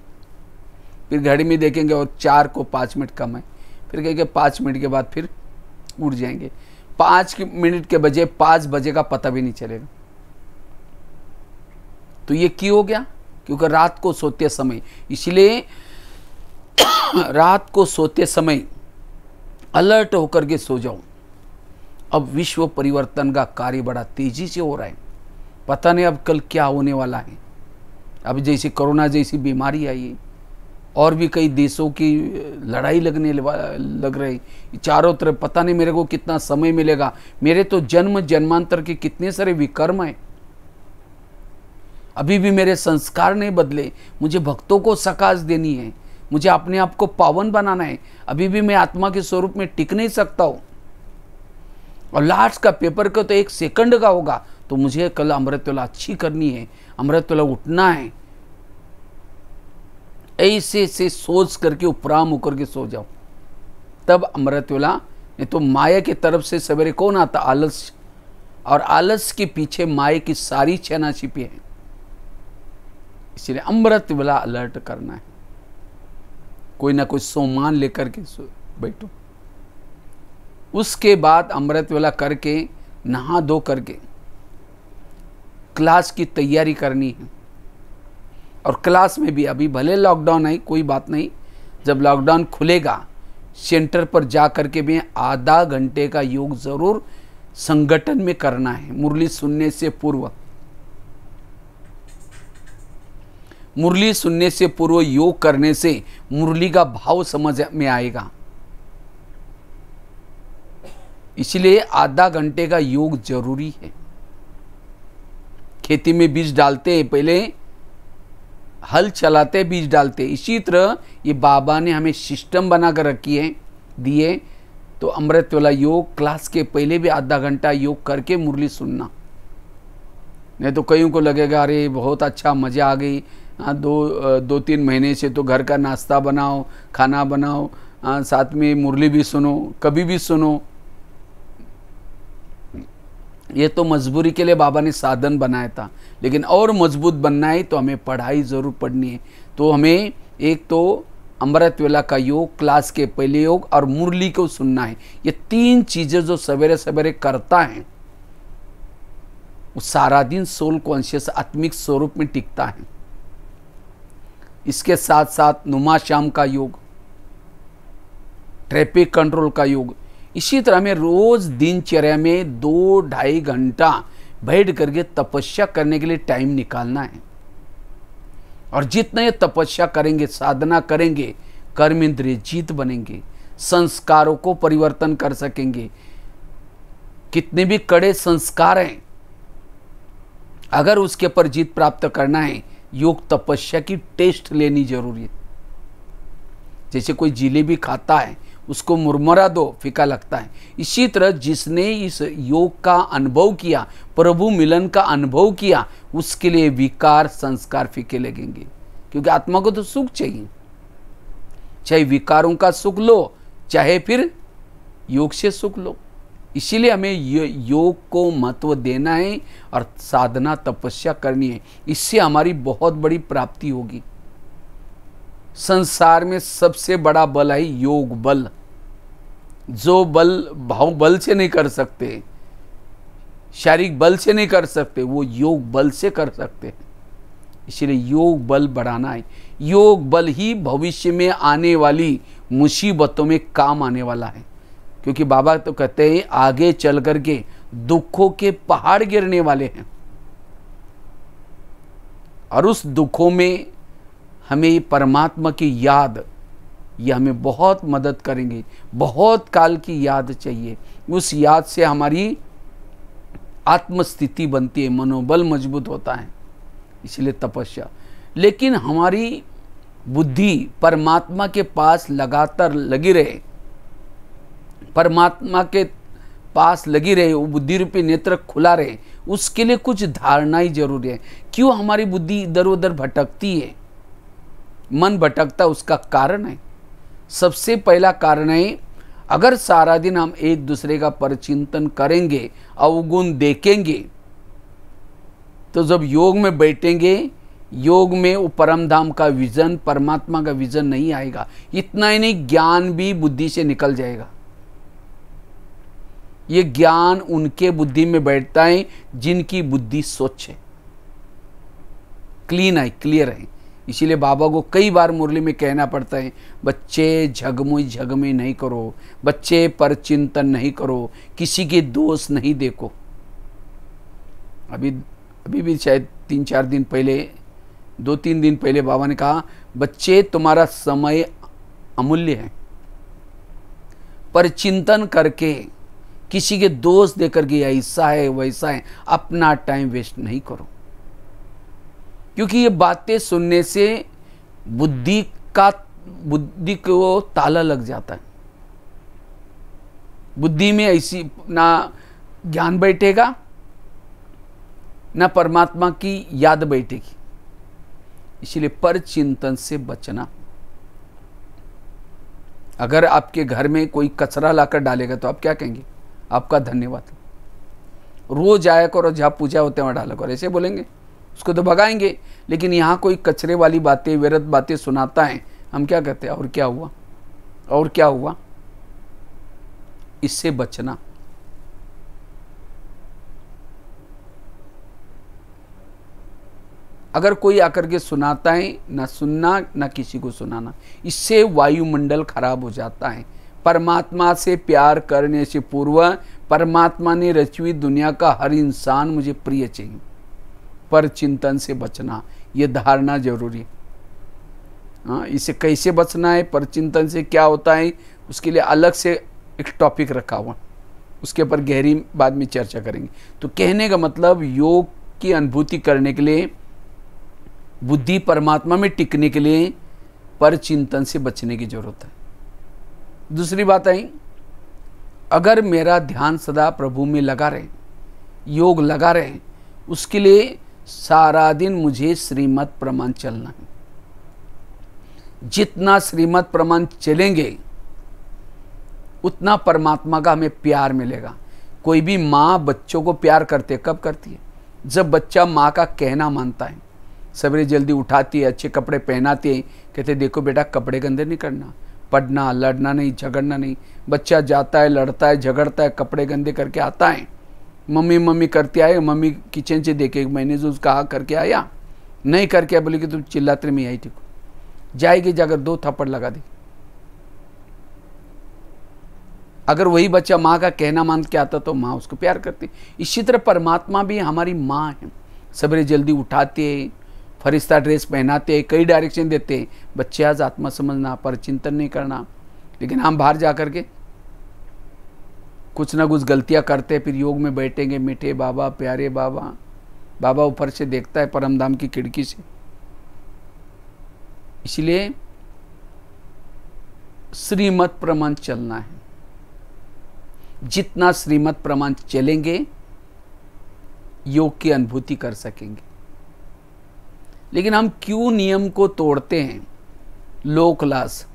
फिर घड़ी में देखेंगे और चार को पाँच मिनट कम है फिर कहेंगे पाँच मिनट के बाद फिर उठ जाएंगे पाँच मिनट के बजे पाँच बजे का पता भी नहीं चलेगा तो ये क्यों हो गया क्योंकि रात को सोते समय इसलिए रात को सोते समय अलर्ट होकर के सो जाओ अब विश्व परिवर्तन का कार्य बड़ा तेजी से हो रहा है पता नहीं अब कल क्या होने वाला है अब जैसे कोरोना जैसी बीमारी आई और भी कई देशों की लड़ाई लगने लग रही चारों तरफ पता नहीं मेरे को कितना समय मिलेगा मेरे तो जन्म जन्मांतर के कितने सारे विकर्म हैं अभी भी मेरे संस्कार नहीं बदले मुझे भक्तों को सकाश देनी है मुझे अपने आप को पावन बनाना है अभी भी मैं आत्मा के स्वरूप में टिक नहीं सकता हूँ और लास्ट का पेपर का तो एक सेकंड का होगा तो मुझे कल अमृतोला अच्छी करनी है अमृतोला उठना है ऐसे से सोच करके उपराम होकर के सो जाओ तब अमृतोला नहीं तो माया की तरफ से सवेरे कौन आता आलस और आलस के पीछे माया की सारी छेना छिपी है इसलिए अमृत वाला अलर्ट करना है कोई ना कोई सोमान लेकर के बैठो उसके बाद अमृत वाला करके नहा धो करके क्लास की तैयारी करनी है और क्लास में भी अभी भले लॉकडाउन है कोई बात नहीं जब लॉकडाउन खुलेगा सेंटर पर जा करके के भी आधा घंटे का योग ज़रूर संगठन में करना है मुरली सुनने से पूर्व मुरली सुनने से पूर्व योग करने से मुरली का भाव समझ में आएगा इसलिए आधा घंटे का योग जरूरी है खेती में बीज डालते हैं पहले हल चलाते बीज डालते इसी तरह ये बाबा ने हमें सिस्टम बना कर रखी है दिए तो अमृत वाला योग क्लास के पहले भी आधा घंटा योग करके मुरली सुनना नहीं तो कईयों को लगेगा अरे बहुत अच्छा मज़ा आ गई हाँ दो दो तीन महीने से तो घर का नाश्ता बनाओ खाना बनाओ हाँ साथ में मुरली भी सुनो कभी भी सुनो ये तो मजबूरी के लिए बाबा ने साधन बनाया था लेकिन और मजबूत बनना है तो हमें पढ़ाई ज़रूर पढ़नी है तो हमें एक तो अमृत वेला का योग क्लास के पहले योग और मुरली को सुनना है ये तीन चीज़ें जो सवेरे सवेरे करता है वो सारा दिन सोल कॉन्शियस आत्मिक स्वरूप में टिकता है इसके साथ साथ नुमा शाम का योग ट्रैफिक कंट्रोल का योग इसी तरह हमें रोज़ दिनचर्या में दो ढाई घंटा बैठ करके तपस्या करने के लिए टाइम निकालना है और जितने तपस्या करेंगे साधना करेंगे कर्म इंद्रिय जीत बनेंगे संस्कारों को परिवर्तन कर सकेंगे कितने भी कड़े संस्कार हैं अगर उसके पर जीत प्राप्त करना है योग तपस्या की टेस्ट लेनी जरूरी है जैसे कोई जिलेबी खाता है उसको मुरमरा दो फीका लगता है इसी तरह जिसने इस योग का अनुभव किया प्रभु मिलन का अनुभव किया उसके लिए विकार संस्कार फीके लगेंगे क्योंकि आत्मा को तो सुख चाहिए चाहे विकारों का सुख लो चाहे फिर योग से सुख लो इसीलिए हमें योग को महत्व देना है और साधना तपस्या करनी है इससे हमारी बहुत बड़ी प्राप्ति होगी संसार में सबसे बड़ा बल है योग बल जो बल भाव बल से नहीं कर सकते शारीरिक बल से नहीं कर सकते वो योग बल से कर सकते इसलिए योग बल बढ़ाना है योग बल ही भविष्य में आने वाली मुसीबतों में काम आने वाला है क्योंकि बाबा तो कहते हैं आगे चल करके दुखों के पहाड़ गिरने वाले हैं और उस दुखों में हमें परमात्मा की याद ये हमें बहुत मदद करेंगे बहुत काल की याद चाहिए उस याद से हमारी आत्मस्थिति बनती है मनोबल मजबूत होता है इसलिए तपस्या लेकिन हमारी बुद्धि परमात्मा के पास लगातार लगी रहे परमात्मा के पास लगी रहे वो बुद्धि रूपी नेत्र खुला रहे उसके लिए कुछ धारणा ही जरूरी है क्यों हमारी बुद्धि इधर उधर भटकती है मन भटकता उसका कारण है सबसे पहला कारण है अगर सारा दिन हम एक दूसरे का परचिंतन करेंगे अवगुण देखेंगे तो जब योग में बैठेंगे योग में वो परम धाम का विजन परमात्मा का विजन नहीं आएगा इतना ही नहीं ज्ञान भी बुद्धि से निकल जाएगा ये ज्ञान उनके बुद्धि में बैठता है जिनकी बुद्धि स्वच्छ है क्लीन है क्लियर है इसीलिए बाबा को कई बार मुरली में कहना पड़ता है बच्चे झगमुई झगमे नहीं करो बच्चे पर चिंतन नहीं करो किसी के दोष नहीं देखो अभी अभी भी शायद तीन चार दिन पहले दो तीन दिन पहले बाबा ने कहा बच्चे तुम्हारा समय अमूल्य है पर चिंतन करके किसी के दोस्त देकर के ऐसा है वैसा है अपना टाइम वेस्ट नहीं करो क्योंकि ये बातें सुनने से बुद्धि का बुद्धि को ताला लग जाता है बुद्धि में ऐसी ना ज्ञान बैठेगा ना परमात्मा की याद बैठेगी इसलिए पर चिंतन से बचना अगर आपके घर में कोई कचरा लाकर डालेगा तो आप क्या कहेंगे आपका धन्यवाद रोज आया करो जहाँ पूजा होते हैं वहाँ डाला करो ऐसे बोलेंगे उसको तो भगाएंगे लेकिन यहाँ कोई कचरे वाली बातें व्यरत बातें सुनाता है हम क्या कहते हैं और क्या हुआ और क्या हुआ इससे बचना अगर कोई आकर के सुनाता है ना सुनना ना किसी को सुनाना इससे वायुमंडल खराब हो जाता है परमात्मा से प्यार करने से पूर्व परमात्मा ने रची दुनिया का हर इंसान मुझे प्रिय चाहिए पर चिंतन से बचना ये धारणा जरूरी है हाँ इसे कैसे बचना है पर चिंतन से क्या होता है उसके लिए अलग से एक टॉपिक रखा हुआ उसके ऊपर गहरी बाद में चर्चा करेंगे तो कहने का मतलब योग की अनुभूति करने के लिए बुद्धि परमात्मा में टिकने के लिए पर चिंतन से बचने की जरूरत है दूसरी बात आई अगर मेरा ध्यान सदा प्रभु में लगा रहे योग लगा रहे उसके लिए सारा दिन मुझे श्रीमद प्रमाण चलना है जितना श्रीमद प्रमाण चलेंगे उतना परमात्मा का हमें प्यार मिलेगा कोई भी माँ बच्चों को प्यार करते कब करती है जब बच्चा माँ का कहना मानता है सवेरे जल्दी उठाती है अच्छे कपड़े पहनाती है कहते देखो बेटा कपड़े गंदे नहीं करना पढ़ना लड़ना नहीं झगड़ना नहीं बच्चा जाता है लड़ता है झगड़ता है कपड़े गंदे करके आता है मम्मी मम्मी करते आए मम्मी किचन से देखे मैंने जो उसका करके आया नहीं करके आया बोले कि तुम चिल्लाते में आई थी जाएगी जाकर दो थप्पड़ लगा दी अगर वही बच्चा माँ का कहना मान के आता तो माँ उसको प्यार करती इसी तरह परमात्मा भी हमारी माँ है सबरे जल्दी उठाते फरिश्ता ड्रेस पहनाते हैं कई डायरेक्शन देते हैं बच्चे आज आत्मा समझना पर चिंतन नहीं करना लेकिन हम बाहर जा करके के कुछ ना कुछ गलतियां करते फिर योग में बैठेंगे मीठे बाबा प्यारे बाबा बाबा ऊपर से देखता है परम धाम की खिड़की से इसलिए श्रीमत प्रमाण चलना है जितना श्रीमत प्रमाण चलेंगे योग की अनुभूति कर सकेंगे लेकिन हम क्यों नियम को तोड़ते हैं लो क्लास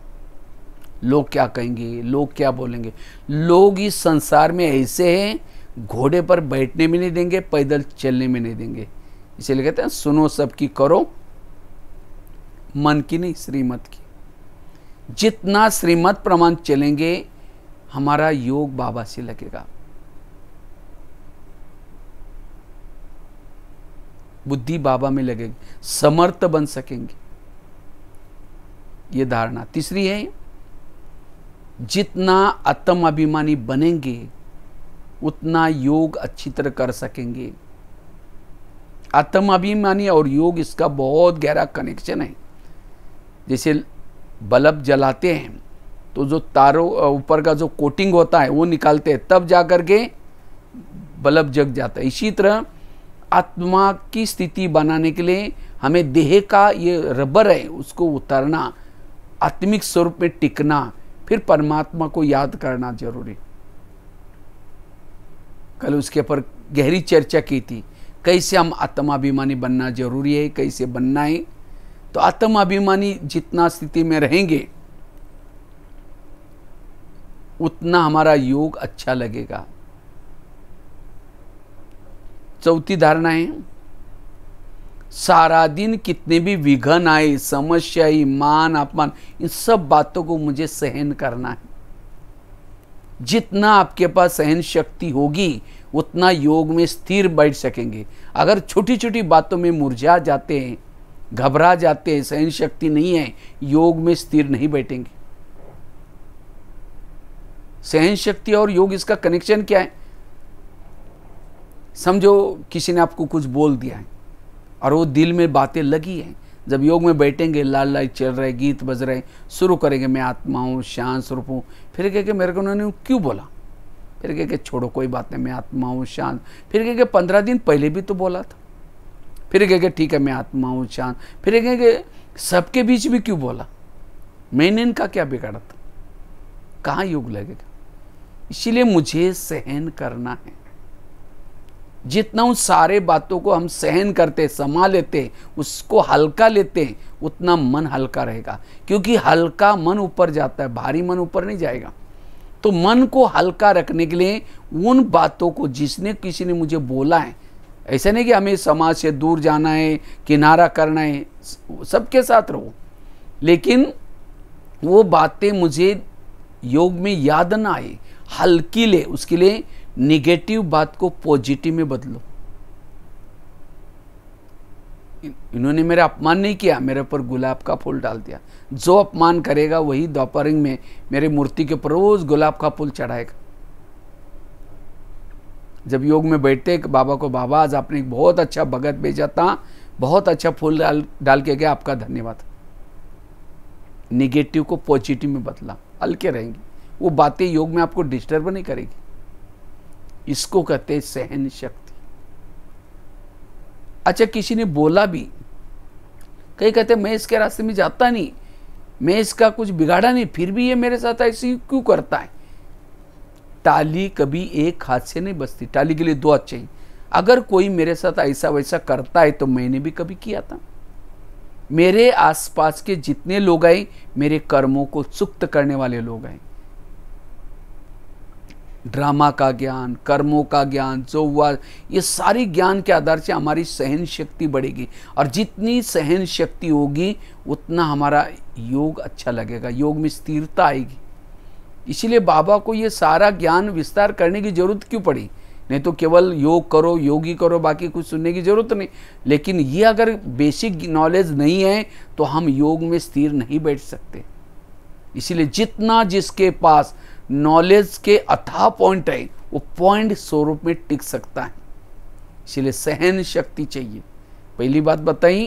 लोग क्या कहेंगे लोग क्या बोलेंगे लोग इस संसार में ऐसे हैं घोड़े पर बैठने में नहीं देंगे पैदल चलने में नहीं देंगे इसीलिए कहते हैं सुनो सबकी करो मन की नहीं श्रीमत की जितना श्रीमत प्रमाण चलेंगे हमारा योग बाबा से लगेगा बुद्धि बाबा में लगेगी समर्थ बन सकेंगे ये धारणा तीसरी है जितना आत्म अभिमानी बनेंगे उतना योग अच्छी तरह कर सकेंगे आत्म अभिमानी और योग इसका बहुत गहरा कनेक्शन है जैसे बल्ब जलाते हैं तो जो तारों ऊपर का जो कोटिंग होता है वो निकालते हैं तब जाकर के बल्ब जग जाता है इसी तरह आत्मा की स्थिति बनाने के लिए हमें देह का ये रबर है उसको उतरना आत्मिक स्वरूप में टिकना फिर परमात्मा को याद करना जरूरी कल उसके ऊपर गहरी चर्चा की थी कैसे हम आत्माभिमानी बनना जरूरी है कैसे बनना है तो आत्माभिमानी जितना स्थिति में रहेंगे उतना हमारा योग अच्छा लगेगा चौथी धारणा है सारा दिन कितने भी विघन आए समस्याएं मान अपमान इन सब बातों को मुझे सहन करना है जितना आपके पास सहन शक्ति होगी उतना योग में स्थिर बैठ सकेंगे अगर छोटी छोटी बातों में मुरझा जाते हैं घबरा जाते हैं सहन शक्ति नहीं है योग में स्थिर नहीं बैठेंगे सहन शक्ति और योग इसका कनेक्शन क्या है समझो किसी ने आपको कुछ बोल दिया है और वो दिल में बातें लगी हैं जब योग में बैठेंगे लाल लाल चल रहे गीत बज रहे शुरू करेंगे मैं आत्मा हूँ शांत स्वरूप हूँ फिर कह के मेरे को उन्होंने क्यों बोला फिर कह के छोड़ो कोई बात नहीं मैं आत्मा हूँ शांत फिर कह के पंद्रह दिन पहले भी तो बोला था फिर कह के ठीक है मैं आत्मा हूँ शांत फिर कह के सबके बीच भी क्यों बोला मैंने इनका क्या बिगाड़ा था कहाँ योग लगेगा इसीलिए मुझे सहन करना है जितना उन सारे बातों को हम सहन करते समा लेते उसको हल्का लेते उतना मन हल्का रहेगा क्योंकि हल्का मन ऊपर जाता है भारी मन ऊपर नहीं जाएगा तो मन को हल्का रखने के लिए उन बातों को जिसने किसी ने मुझे बोला है ऐसा नहीं कि हमें समाज से दूर जाना है किनारा करना है सबके साथ रहो लेकिन वो बातें मुझे योग में याद ना आए हल्की ले उसके लिए निगेटिव बात को पॉजिटिव में बदलो इन्होंने मेरा अपमान नहीं किया मेरे ऊपर गुलाब का फूल डाल दिया जो अपमान करेगा वही दोपहरिंग में मेरे मूर्ति के ऊपर रोज गुलाब का फूल चढ़ाएगा जब योग में बैठते बाबा को बाबा आज आपने एक बहुत अच्छा भगत भेजा था बहुत अच्छा फूल डाल डाल के गया आपका धन्यवाद निगेटिव को पॉजिटिव में बदला हल्के रहेंगे वो बातें योग में आपको डिस्टर्ब नहीं करेगी इसको कहते हैं सहन शक्ति अच्छा किसी ने बोला भी कई कहते मैं इसके रास्ते में जाता नहीं मैं इसका कुछ बिगाड़ा नहीं फिर भी ये मेरे साथ ऐसी क्यों करता है टाली कभी एक हाथ से नहीं बचती टाली के लिए दो हाथ चाहिए अगर कोई मेरे साथ ऐसा वैसा करता है तो मैंने भी कभी किया था मेरे आसपास के जितने लोग आए मेरे कर्मों को सुक्त करने वाले लोग आए ड्रामा का ज्ञान कर्मों का ज्ञान जो हुआ ये सारी ज्ञान के आधार से हमारी सहन शक्ति बढ़ेगी और जितनी सहन शक्ति होगी उतना हमारा योग अच्छा लगेगा योग में स्थिरता आएगी इसीलिए बाबा को ये सारा ज्ञान विस्तार करने की ज़रूरत क्यों पड़ी नहीं तो केवल योग करो योगी करो बाकी कुछ सुनने की ज़रूरत नहीं लेकिन ये अगर बेसिक नॉलेज नहीं है तो हम योग में स्थिर नहीं बैठ सकते इसीलिए जितना जिसके पास नॉलेज के अथाह पॉइंट है वो पॉइंट स्वरूप में टिक सकता है इसलिए सहन शक्ति चाहिए पहली बात बताई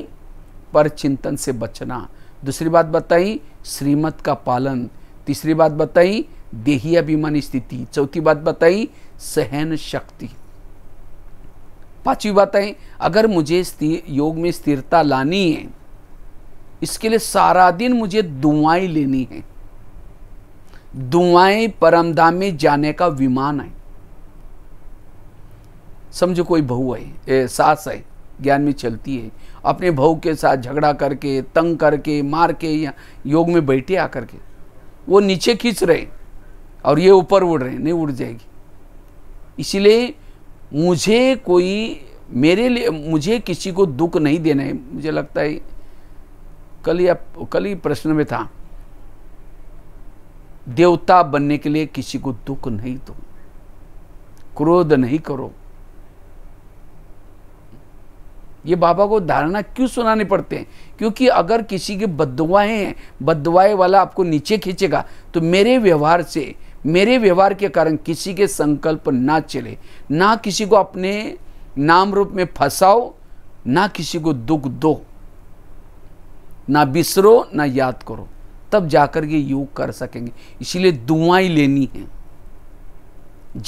पर चिंतन से बचना दूसरी बात बताई श्रीमत का पालन तीसरी बात बताई देहियाभिमान स्थिति चौथी बात बताई सहन शक्ति पांचवी बात है अगर मुझे योग में स्थिरता लानी है इसके लिए सारा दिन मुझे दुआई लेनी है दुआएं परमधाम में जाने का विमान है समझो कोई बहू है ए, सास है ज्ञान में चलती है अपने बहू के साथ झगड़ा करके तंग करके मार के या योग में बैठे आकर के वो नीचे खींच रहे और ये ऊपर उड़ रहे नहीं उड़ जाएगी इसलिए मुझे कोई मेरे लिए मुझे किसी को दुख नहीं देना है मुझे लगता है कल या कल ही प्रश्न में था देवता बनने के लिए किसी को दुख नहीं दो क्रोध नहीं करो ये बाबा को धारणा क्यों सुनाने पड़ते हैं क्योंकि अगर किसी के बदवाएं हैं बदवाए वाला आपको नीचे खींचेगा तो मेरे व्यवहार से मेरे व्यवहार के कारण किसी के संकल्प ना चले ना किसी को अपने नाम रूप में फंसाओ ना किसी को दुख दो ना बिसरो ना याद करो तब जाकर ये योग कर सकेंगे इसीलिए दुआएं लेनी है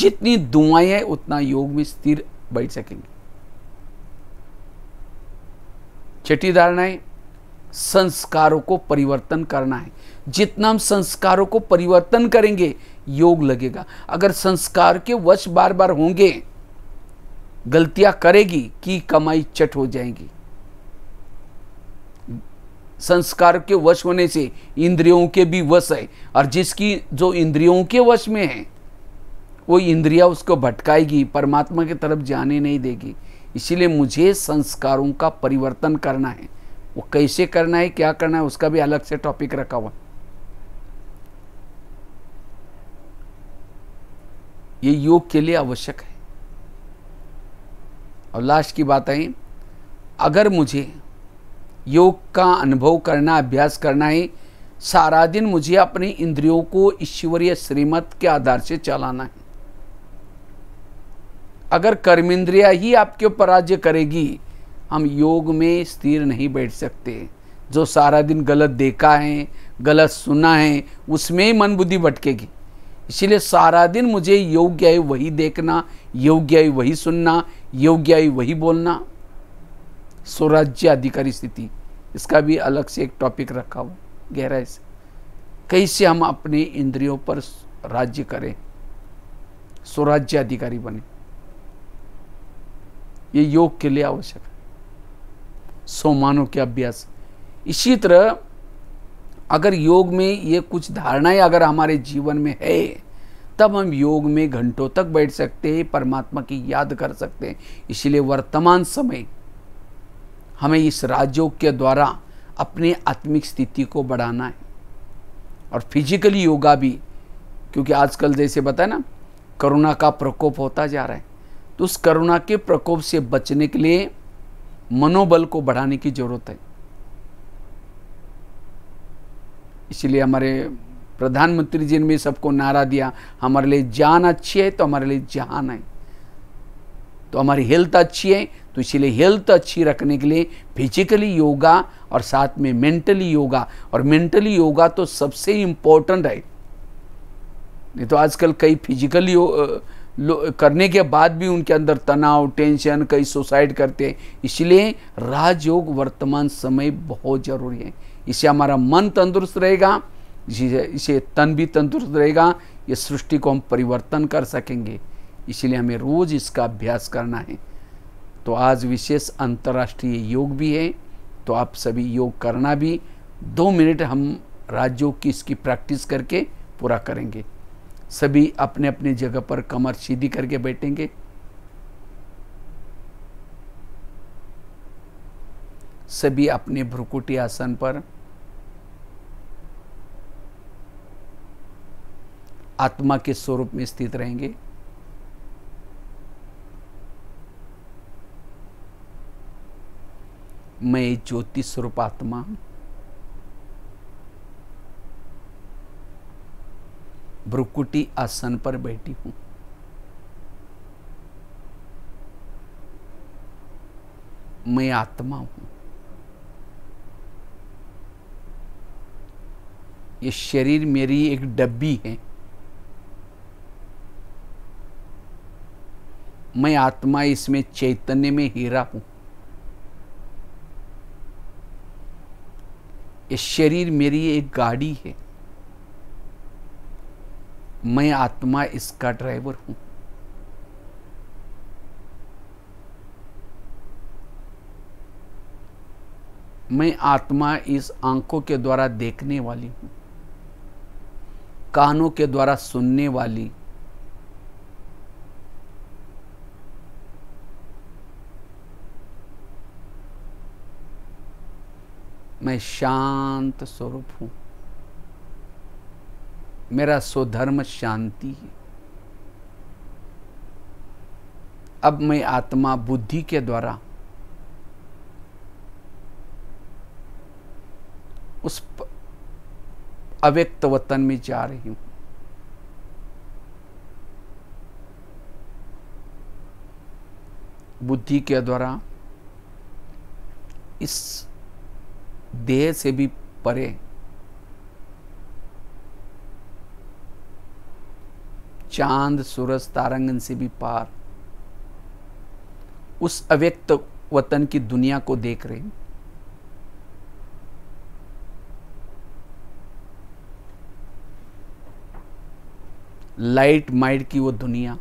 जितनी दुआएं है उतना योग में स्थिर बैठ सकेंगे छठी धारणा है संस्कारों को परिवर्तन करना है जितना हम संस्कारों को परिवर्तन करेंगे योग लगेगा अगर संस्कार के वश बार बार होंगे गलतियां करेगी कि कमाई चट हो जाएगी संस्कार के वश होने से इंद्रियों के भी वश है और जिसकी जो इंद्रियों के वश में है वो इंद्रिया उसको भटकाएगी परमात्मा की तरफ जाने नहीं देगी इसीलिए मुझे संस्कारों का परिवर्तन करना है वो कैसे करना है क्या करना है उसका भी अलग से टॉपिक रखा हुआ ये योग के लिए आवश्यक है और लास्ट की बात आई अगर मुझे योग का अनुभव करना अभ्यास करना है सारा दिन मुझे अपने इंद्रियों को ईश्वरीय श्रीमत के आधार से चलाना है अगर कर्मेंद्रिया ही आपके ऊपर राज्य करेगी हम योग में स्थिर नहीं बैठ सकते जो सारा दिन गलत देखा है गलत सुना है उसमें ही मन बुद्धि भटकेगी इसलिए सारा दिन मुझे योग्य है वही देखना योग्य है वही सुनना योग्य है वही बोलना स्वराज्य अधिकारी स्थिति इसका भी अलग से एक टॉपिक रखा हुआ गहराई से कैसे हम अपने इंद्रियों पर राज्य करें स्वराज्य अधिकारी बने ये योग के लिए आवश्यक है सोमानों के अभ्यास इसी तरह अगर योग में ये कुछ धारणाएं अगर हमारे जीवन में है तब हम योग में घंटों तक बैठ सकते हैं परमात्मा की याद कर सकते हैं इसीलिए वर्तमान समय हमें इस राजयोग के द्वारा अपने आत्मिक स्थिति को बढ़ाना है और फिजिकली योगा भी क्योंकि आजकल जैसे बताए ना करोना का प्रकोप होता जा रहा है तो उस करोना के प्रकोप से बचने के लिए मनोबल को बढ़ाने की जरूरत है इसलिए हमारे प्रधानमंत्री जी ने भी सबको नारा दिया हमारे लिए जान अच्छी है तो हमारे लिए जहान है तो हमारी हेल्थ अच्छी है तो इसीलिए हेल्थ अच्छी रखने के लिए फिजिकली योगा और साथ में मेंटली योगा और मेंटली योगा तो सबसे इम्पोर्टेंट है नहीं तो आजकल कई फिजिकली करने के बाद भी उनके अंदर तनाव टेंशन कई सुसाइड करते हैं इसलिए राजयोग वर्तमान समय बहुत ज़रूरी है इससे हमारा मन तंदुरुस्त रहेगा इसे इसे तन भी तंदुरुस्त रहेगा ये सृष्टि को हम परिवर्तन कर सकेंगे इसलिए हमें रोज़ इसका अभ्यास करना है तो आज विशेष अंतर्राष्ट्रीय योग भी है तो आप सभी योग करना भी दो मिनट हम राज्यों की इसकी प्रैक्टिस करके पूरा करेंगे सभी अपने अपने जगह पर कमर सीधी करके बैठेंगे सभी अपने भ्रुकुटी आसन पर आत्मा के स्वरूप में स्थित रहेंगे मैं ज्योति स्वरूप आत्मा भ्रुकुटी आसन पर बैठी हूं मैं आत्मा हूं ये शरीर मेरी एक डब्बी है मैं आत्मा इसमें चैतन्य में हीरा हूं ये शरीर मेरी एक गाड़ी है मैं आत्मा इसका ड्राइवर हूं मैं आत्मा इस आंखों के द्वारा देखने वाली हूं कानों के द्वारा सुनने वाली मैं शांत स्वरूप हूं मेरा स्वधर्म शांति है अब मैं आत्मा बुद्धि के द्वारा उस अव्यक्त वतन में जा रही हूं बुद्धि के द्वारा इस देह से भी परे चांद सूरज तारंगन से भी पार उस अव्यक्त वतन की दुनिया को देख रहे हैं लाइट माइट की वो दुनिया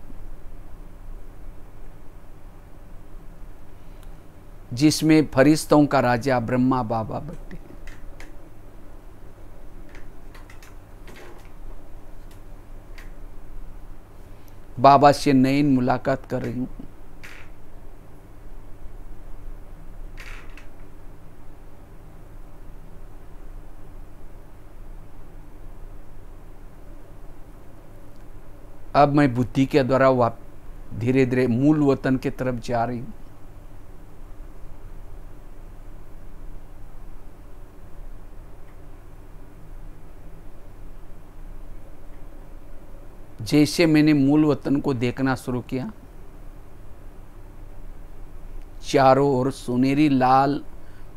जिसमें फरिश्तों का राजा ब्रह्मा बाबा बैठे बाबा से नयन मुलाकात कर रही हूं अब मैं बुद्धि के द्वारा धीरे धीरे मूल वतन की तरफ जा रही हूं जैसे मैंने मूल वतन को देखना शुरू किया चारों ओर सुनहरी लाल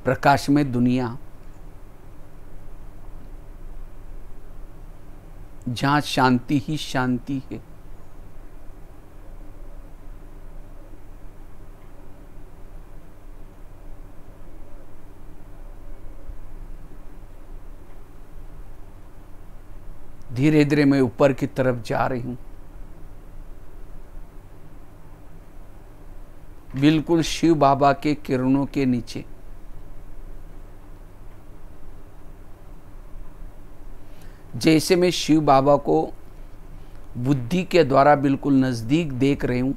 प्रकाश में दुनिया जहां शांति ही शांति है धीरे धीरे मैं ऊपर की तरफ जा रही हूं बिल्कुल शिव बाबा के किरणों के नीचे जैसे मैं शिव बाबा को बुद्धि के द्वारा बिल्कुल नज़दीक देख रही हूं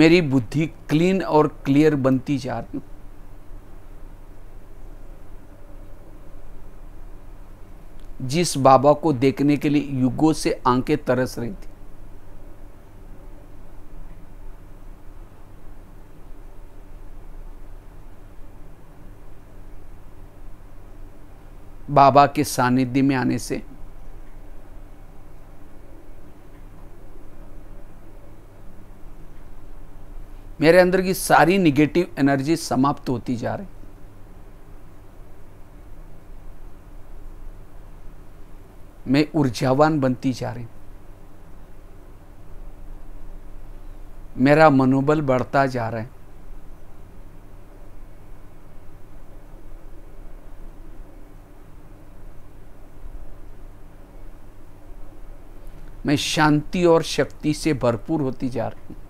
मेरी बुद्धि क्लीन और क्लियर बनती जा रही हूं जिस बाबा को देखने के लिए युगों से आंखें तरस रही थी बाबा के सानिध्य में आने से मेरे अंदर की सारी निगेटिव एनर्जी समाप्त होती जा रही मैं ऊर्जावान बनती जा रही मेरा मनोबल बढ़ता जा रहा है मैं शांति और शक्ति से भरपूर होती जा रही हूं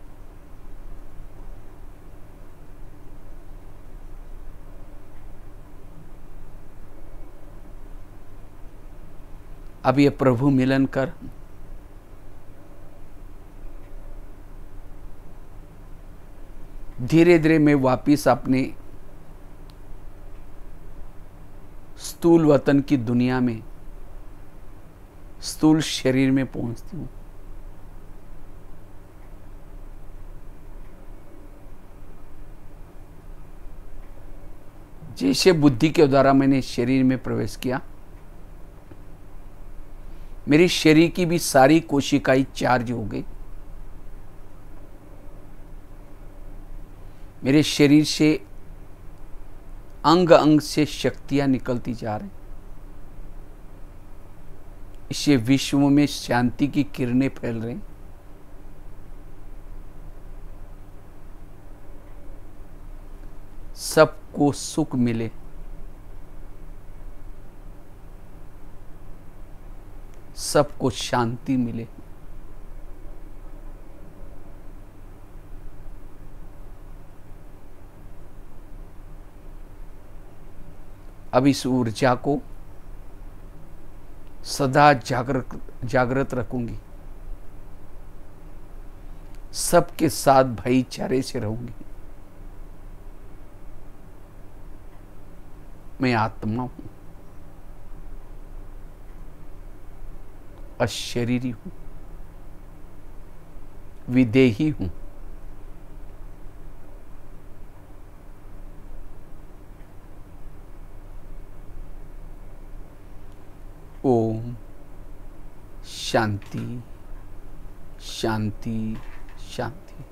अब ये प्रभु मिलन कर धीरे धीरे मैं वापिस अपने स्थूल वतन की दुनिया में स्थूल शरीर में पहुंचती हूं जैसे बुद्धि के द्वारा मैंने शरीर में प्रवेश किया मेरे शरीर की भी सारी कोशिकाएं चार्ज हो गई मेरे शरीर से अंग अंग से शक्तियां निकलती जा रही इससे विश्व में शांति की किरणें फैल रही सबको सुख मिले सबको शांति मिले अब इस ऊर्जा को सदा जागृत जागृत रखूंगी सबके साथ भाईचारे से रहूंगी मैं आत्मा हूं अशरीरी हूं विदेही हूँ ओम शांति शांति शांति